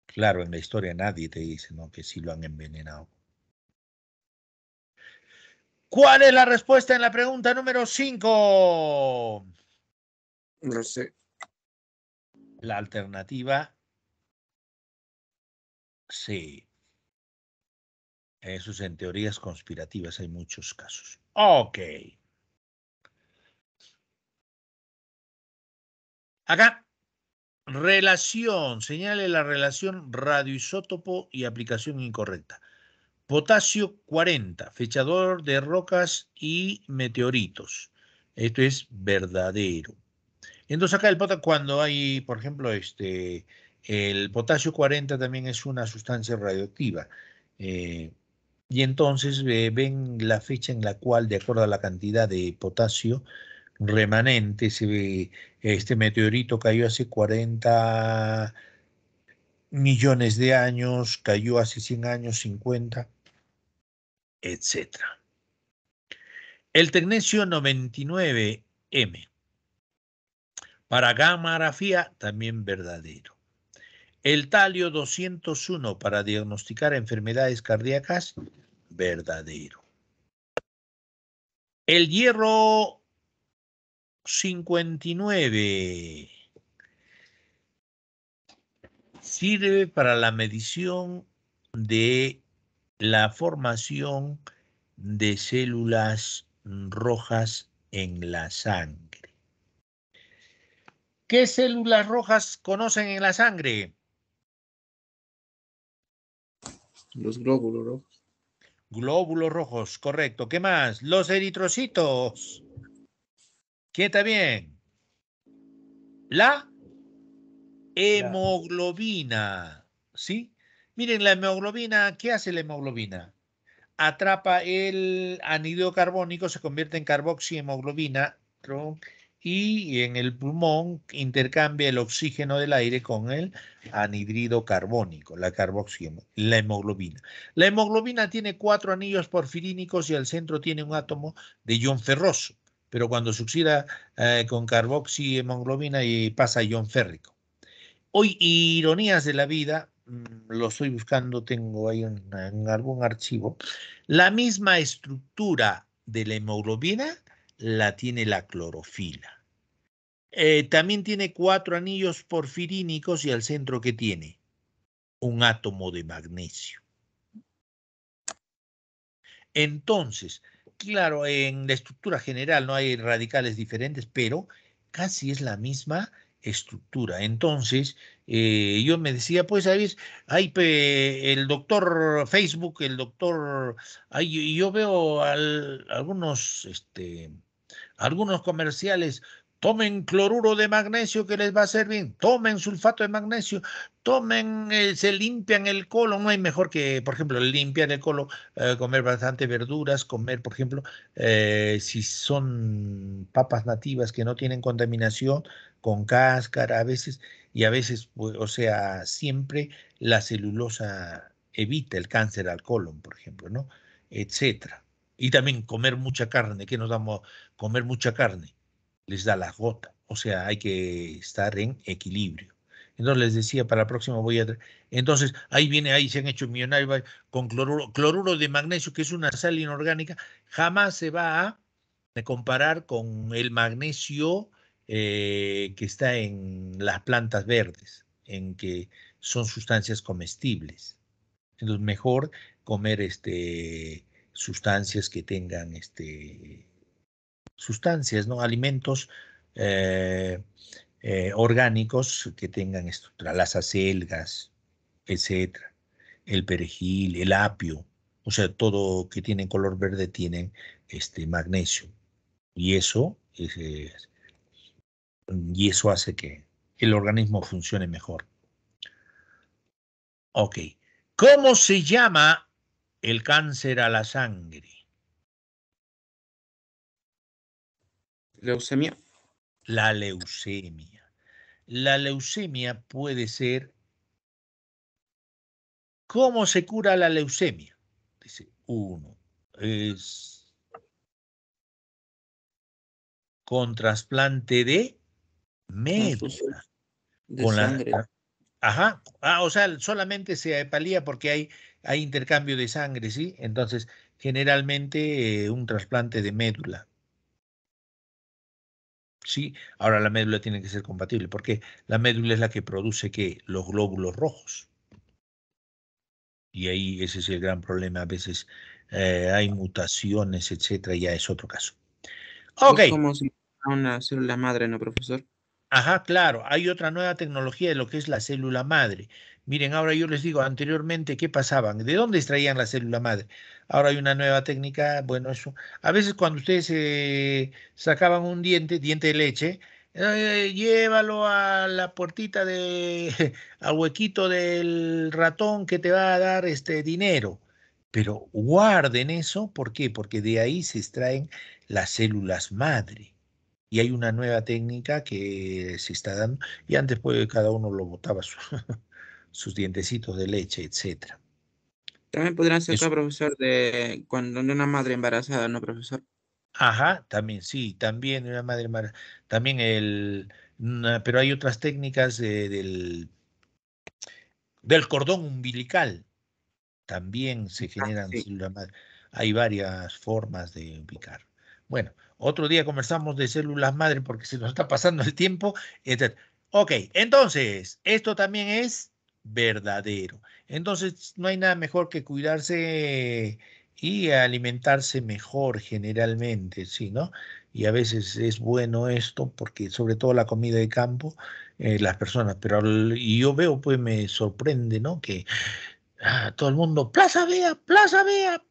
Claro, en la historia nadie te dice que sí lo han envenenado. ¿Cuál es la respuesta en la pregunta número 5? No sé. La alternativa Sí. Eso es en teorías conspirativas, hay muchos casos. Ok. Acá, relación, señale la relación radioisótopo y aplicación incorrecta. Potasio 40, fechador de rocas y meteoritos. Esto es verdadero. Entonces acá el potasio, cuando hay, por ejemplo, este, el potasio 40 también es una sustancia radioactiva. Eh, y entonces eh, ven la fecha en la cual, de acuerdo a la cantidad de potasio remanente, este meteorito cayó hace 40 millones de años, cayó hace 100 años, 50, etc. El tecnesio 99M, para gamma Arafía también verdadero. El talio 201 para diagnosticar enfermedades cardíacas, verdadero. El hierro 59 sirve para la medición de la formación de células rojas en la sangre. ¿Qué células rojas conocen en la sangre? los glóbulos rojos. Glóbulos rojos, correcto. ¿Qué más? Los eritrocitos. está bien. La hemoglobina. ¿Sí? Miren, la hemoglobina, ¿qué hace la hemoglobina? Atrapa el anidrocarbónico, carbónico, se convierte en carboxihemoglobina y en el pulmón intercambia el oxígeno del aire con el anhidrido carbónico, la la hemoglobina. La hemoglobina tiene cuatro anillos porfirínicos y al centro tiene un átomo de ion ferroso, pero cuando se oxida eh, con carboxi hemoglobina y pasa a ion férrico. Hoy, ironías de la vida, mm, lo estoy buscando, tengo ahí en algún archivo, la misma estructura de la hemoglobina la tiene la clorofila. Eh, también tiene cuatro anillos porfirínicos y al centro que tiene un átomo de magnesio. Entonces, claro, en la estructura general no hay radicales diferentes, pero casi es la misma estructura. Entonces, eh, yo me decía, pues, ¿sabes? Hay el doctor Facebook, el doctor... yo veo algunos este, algunos comerciales, tomen cloruro de magnesio que les va a servir, bien, tomen sulfato de magnesio, tomen, eh, se limpian el colon, no hay mejor que, por ejemplo, limpiar el colon, eh, comer bastante verduras, comer, por ejemplo, eh, si son papas nativas que no tienen contaminación, con cáscara a veces, y a veces, pues, o sea, siempre la celulosa evita el cáncer al colon, por ejemplo, ¿no? Etcétera. Y también comer mucha carne, que nos damos comer mucha carne, les da la gota. O sea, hay que estar en equilibrio. Entonces les decía, para la próxima voy a... Entonces, ahí viene, ahí se han hecho millonarios con cloruro, cloruro de magnesio, que es una sal inorgánica, jamás se va a comparar con el magnesio eh, que está en las plantas verdes, en que son sustancias comestibles. Entonces, mejor comer este sustancias que tengan este, sustancias, ¿no? alimentos eh, eh, orgánicos que tengan esto, las acelgas, etcétera, el perejil, el apio, o sea, todo que tiene color verde tiene este magnesio. Y eso, y eso hace que el organismo funcione mejor. Ok. ¿Cómo se llama el cáncer a la sangre. Leucemia. La leucemia. La leucemia puede ser... ¿Cómo se cura la leucemia? Dice uno, es con trasplante de médula. De sangre. ajá, ah, o sea, solamente se palía porque hay hay intercambio de sangre, ¿sí? Entonces, generalmente eh, un trasplante de médula. ¿Sí? Ahora la médula tiene que ser compatible, porque la médula es la que produce ¿qué? los glóbulos rojos. Y ahí ese es el gran problema. A veces eh, hay mutaciones, etcétera, ya es otro caso. Ok. Es como si una célula madre, ¿no, profesor? Ajá, claro. Hay otra nueva tecnología de lo que es la célula madre, Miren, ahora yo les digo anteriormente qué pasaban, de dónde extraían la célula madre. Ahora hay una nueva técnica, bueno, eso. A veces cuando ustedes eh, sacaban un diente, diente de leche, eh, llévalo a la puertita de, al huequito del ratón que te va a dar este dinero. Pero guarden eso, ¿por qué? Porque de ahí se extraen las células madre. Y hay una nueva técnica que se está dando, y antes pues cada uno lo botaba su... sus dientecitos de leche, etc. También podrían ser profesor, de cuando una madre embarazada, ¿no, profesor? Ajá, también, sí, también una madre embarazada. También el... pero hay otras técnicas del, del cordón umbilical. También se ah, generan células madre. Hay varias formas de ubicar. Bueno, otro día conversamos de células madre porque se nos está pasando el tiempo. Ok, entonces, esto también es verdadero. Entonces, no hay nada mejor que cuidarse y alimentarse mejor generalmente, ¿sí? ¿no? Y a veces es bueno esto porque sobre todo la comida de campo, eh, las personas, pero yo veo, pues me sorprende, ¿no? Que ah, todo el mundo, Plaza Vea, Plaza Vea,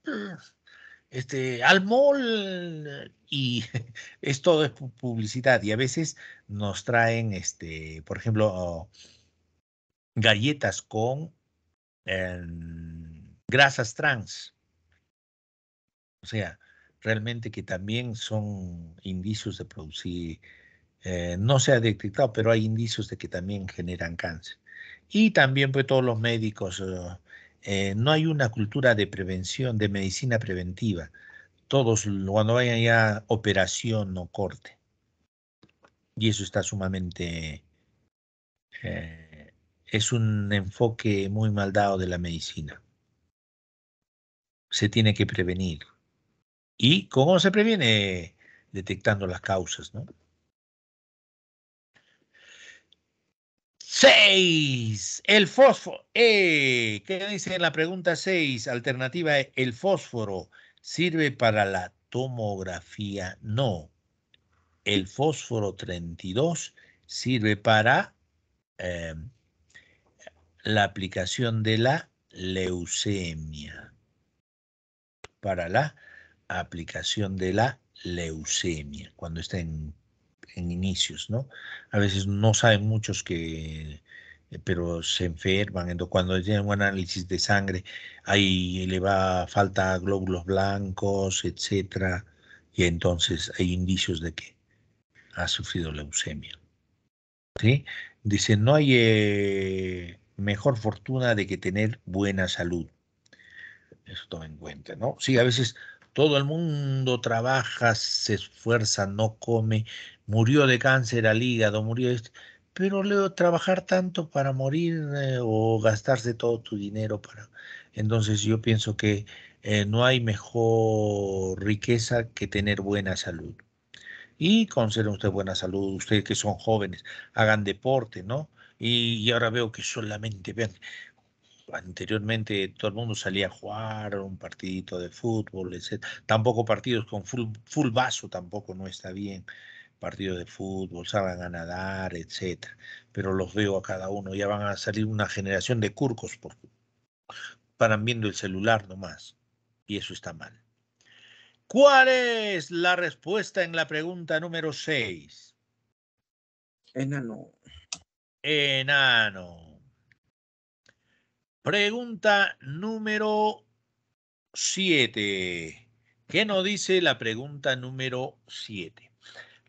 este, al mall, y es todo es publicidad y a veces nos traen, este, por ejemplo, galletas con em, grasas trans. O sea, realmente que también son indicios de producir, eh, no se ha detectado, pero hay indicios de que también generan cáncer. Y también pues todos los médicos, eh, eh, no hay una cultura de prevención, de medicina preventiva. Todos cuando vayan ya operación no corte. Y eso está sumamente es un enfoque muy mal dado de la medicina. Se tiene que prevenir. ¿Y cómo se previene? Detectando las causas, ¿no? Seis, el fósforo. Eh, ¿Qué dice la pregunta 6? Alternativa, e, ¿el fósforo sirve para la tomografía? No. El fósforo 32 sirve para eh, la aplicación de la leucemia. Para la aplicación de la leucemia, cuando está en, inicios, ¿no? A veces no saben muchos que, eh, pero se enferman. Entonces, cuando tienen un análisis de sangre, ahí le va falta glóbulos blancos, etcétera, y entonces hay indicios de que ha sufrido leucemia. ¿Sí? Dice, no hay eh, mejor fortuna de que tener buena salud. Eso toma en cuenta, ¿no? Sí, a veces todo el mundo trabaja, se esfuerza, no come, murió de cáncer al hígado, murió esto, pero luego trabajar tanto para morir eh, o gastarse todo tu dinero para... Entonces yo pienso que eh, no hay mejor riqueza que tener buena salud. Y conserven usted buena salud, ustedes que son jóvenes, hagan deporte, ¿no? y, ahora veo que solamente, vean, anteriormente todo el mundo salía a jugar un partidito de fútbol, etc. Tampoco partidos con full, vaso tampoco no está bien. Partidos de fútbol, salgan a nadar, etc. Pero los veo a cada uno. Ya van a salir una generación de curcos por, paran viendo el celular nomás. Y eso está mal. ¿Cuál es la respuesta en la pregunta número 6? Enano enano. Pregunta número 7. ¿Qué nos dice la pregunta número 7?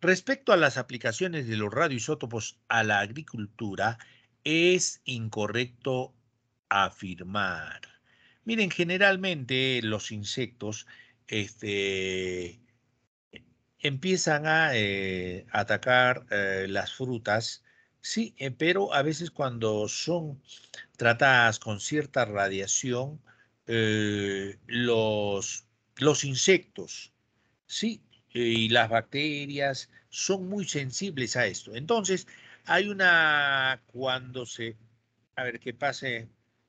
Respecto a las aplicaciones de los radioisótopos a la agricultura, es incorrecto afirmar. Miren, generalmente los insectos este, empiezan a eh, atacar eh, las frutas Sí, eh, pero a veces cuando son tratadas con cierta radiación, eh, los, los insectos, sí, y las bacterias son muy sensibles a esto. Entonces, hay una cuando se, a ver, que pase,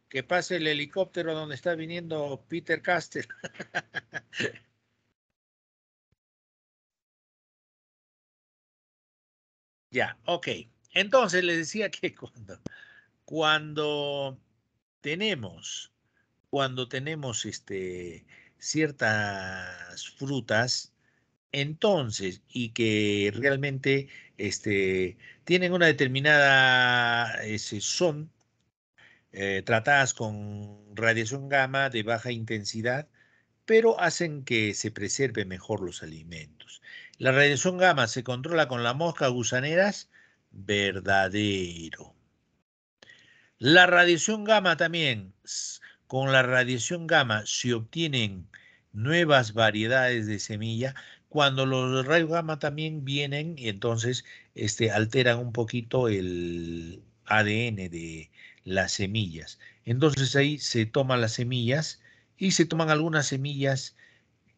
que pase el helicóptero donde está viniendo Peter Caster. ya, ok. Entonces les decía que cuando, tenemos, cuando tenemos este, ciertas frutas, entonces, y que realmente este, tienen una determinada, ese, son eh, tratadas con radiación gamma de baja intensidad, pero hacen que se preserve mejor los alimentos. La radiación gamma se controla con la mosca gusaneras verdadero. La radiación gamma también, con la radiación gamma se obtienen nuevas variedades de semilla. Cuando los rayos gamma también vienen y entonces este, alteran un poquito el ADN de las semillas. Entonces ahí se toman las semillas y se toman algunas semillas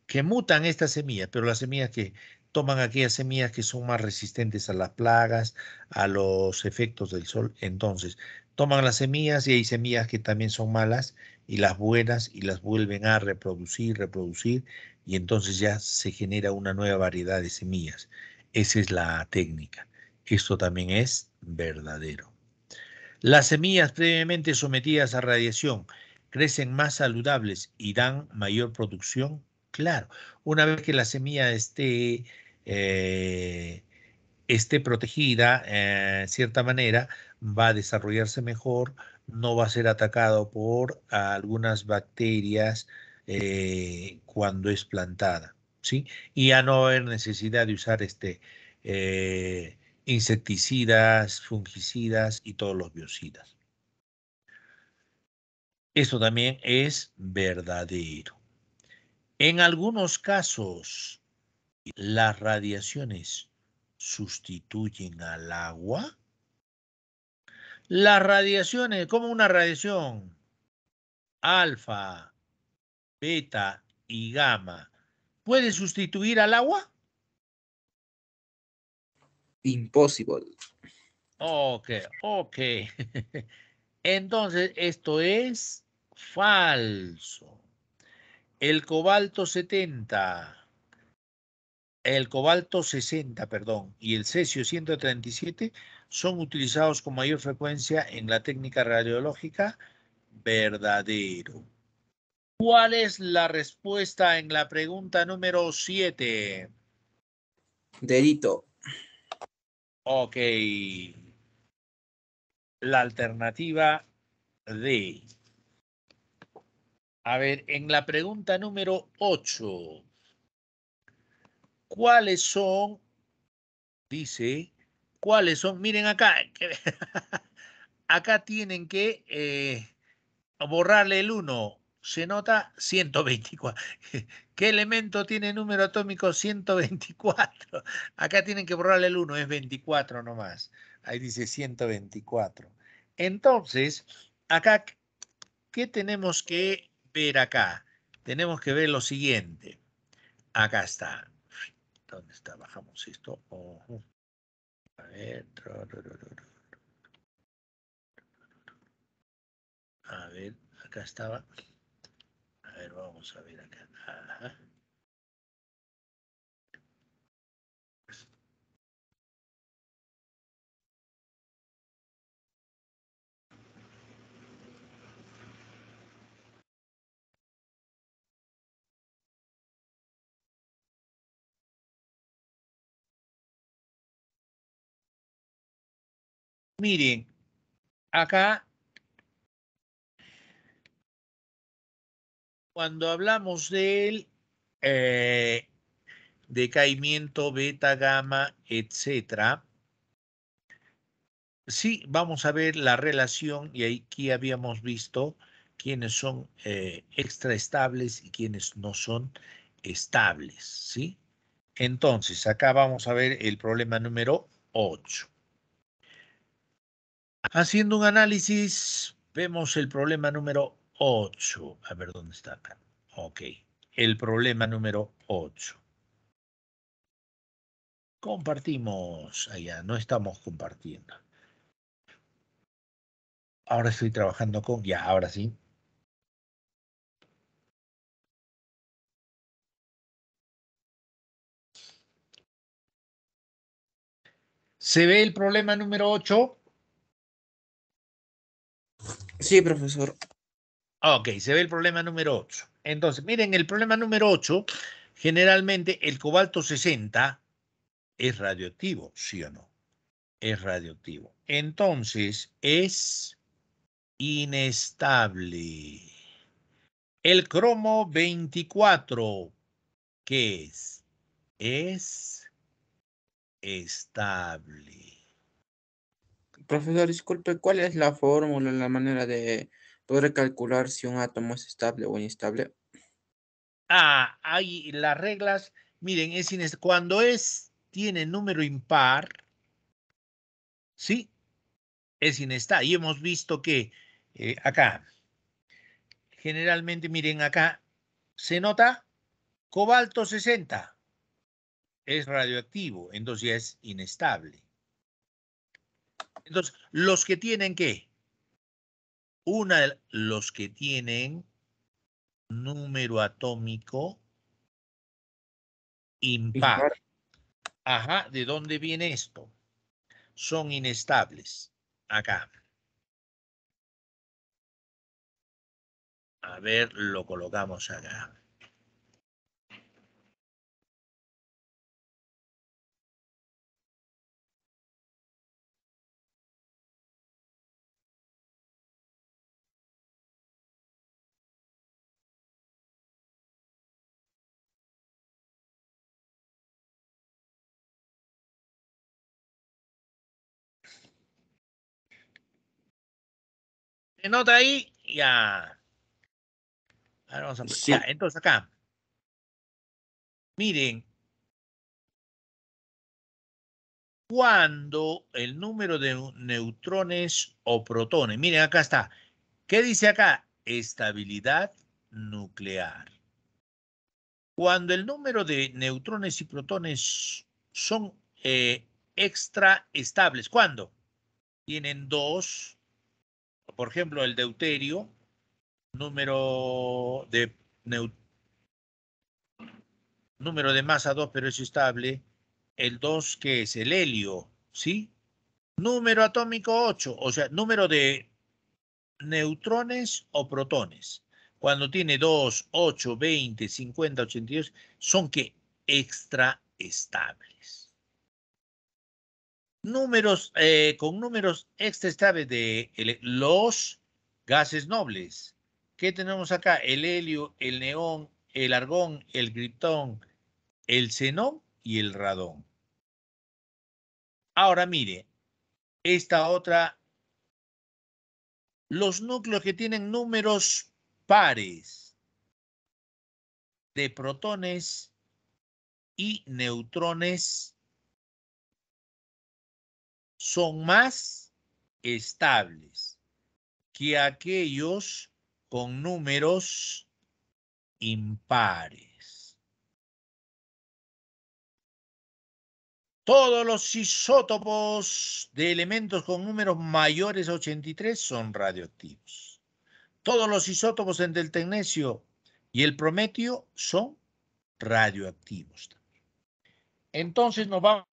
que mutan estas semillas, pero las semillas que toman aquellas semillas que son más resistentes a las plagas, a los efectos del sol. Entonces, toman las semillas y hay semillas que también son malas y las buenas y las vuelven a reproducir, reproducir y entonces ya se genera una nueva variedad de semillas. Esa es la técnica. Esto también es verdadero. Las semillas previamente sometidas a radiación crecen más saludables y dan mayor producción Claro, una vez que la semilla esté, eh, esté protegida, eh, en cierta manera, va a desarrollarse mejor, no va a ser atacado por algunas bacterias eh, cuando es plantada, ¿sí? Y ya no va haber necesidad de usar este, insecticidas, fungicidas y todos los biocidas. Esto también es verdadero. En algunos casos, las radiaciones sustituyen al agua. Las radiaciones, como una radiación alfa, beta y gamma, ¿puede sustituir al agua? Imposible. Ok, ok. Entonces, esto es falso. El cobalto 70, el cobalto 60, perdón, y el cesio 137 son utilizados con mayor frecuencia en la técnica radiológica verdadero. ¿Cuál es la respuesta en la pregunta número 7? Dedito. Ok. La alternativa D. A ver, en la pregunta número 8, ¿cuáles son, dice, cuáles son, miren acá, eh, acá tienen que borrarle el 1, se nota 124. ¿Qué elemento tiene número atómico 124? Acá tienen que borrarle el 1, es 24 nomás. Ahí dice 124. Entonces, acá, ¿qué tenemos que ver acá? Tenemos que ver lo siguiente. Acá está. ¿Dónde está? Bajamos esto. A ver. A ver, acá estaba. A ver, vamos a ver acá. Miren, acá, cuando hablamos del eh, decaimiento, beta, gamma, etcétera, sí vamos a ver la relación y aquí habíamos visto quiénes son eh, extraestables y quiénes no son estables, ¿sí? Entonces, acá vamos a ver el problema número 8. Haciendo un análisis, vemos el problema número 8. A ver dónde está acá. Ok, el problema número 8. Compartimos allá, no estamos compartiendo. Ahora estoy trabajando con, ya, ahora sí. ¿Se ve el problema número 8? Sí, profesor. Ah, ok, se ve el problema número 8. Entonces, miren, el problema número 8, generalmente el cobalto 60 es radioactivo, ¿sí o no? Es radioactivo. Entonces, es inestable. El cromo 24, ¿qué es? Es estable. Profesor, disculpe, ¿cuál es la fórmula, la manera de poder calcular si un átomo es estable o inestable? Ah, hay las reglas. Miren, es cuando es, tiene número impar, ¿sí? Es inestable. Y hemos visto que eh, acá, generalmente, miren acá, se nota cobalto 60. Es radioactivo, entonces es inestable. Entonces, los que tienen qué? Una, los que tienen número atómico impar. Ajá, ¿de dónde viene esto? Son inestables. Acá. A ver, lo colocamos acá. se nota ahí Ya, a. vamos a ya, entonces acá. Miren. Cuando el número de neutrones o protones, miren acá está. ¿Qué dice acá? Estabilidad nuclear. Cuando el número de neutrones y protones son eh, extra ¿Cuándo? Tienen dos por ejemplo, el deuterio, número de, número de masa 2, pero es estable. El 2, que es el helio, ¿sí? Número atómico 8, o sea, número de neutrones o protones. Cuando tiene 2, 8, 20, 50, 82, son que extra estables números, eh, con números extraestables de los gases nobles. ¿Qué tenemos acá? El helio, el neón, el argón, el criptón, el xenón y el radón. Ahora mire, esta otra, los núcleos que tienen números pares de protones y neutrones son más estables que aquellos con números impares. Todos los isótopos de elementos con números mayores a 83 son radioactivos. Todos los isótopos entre el tecnesio y el prometio son radioactivos. Entonces nos vamos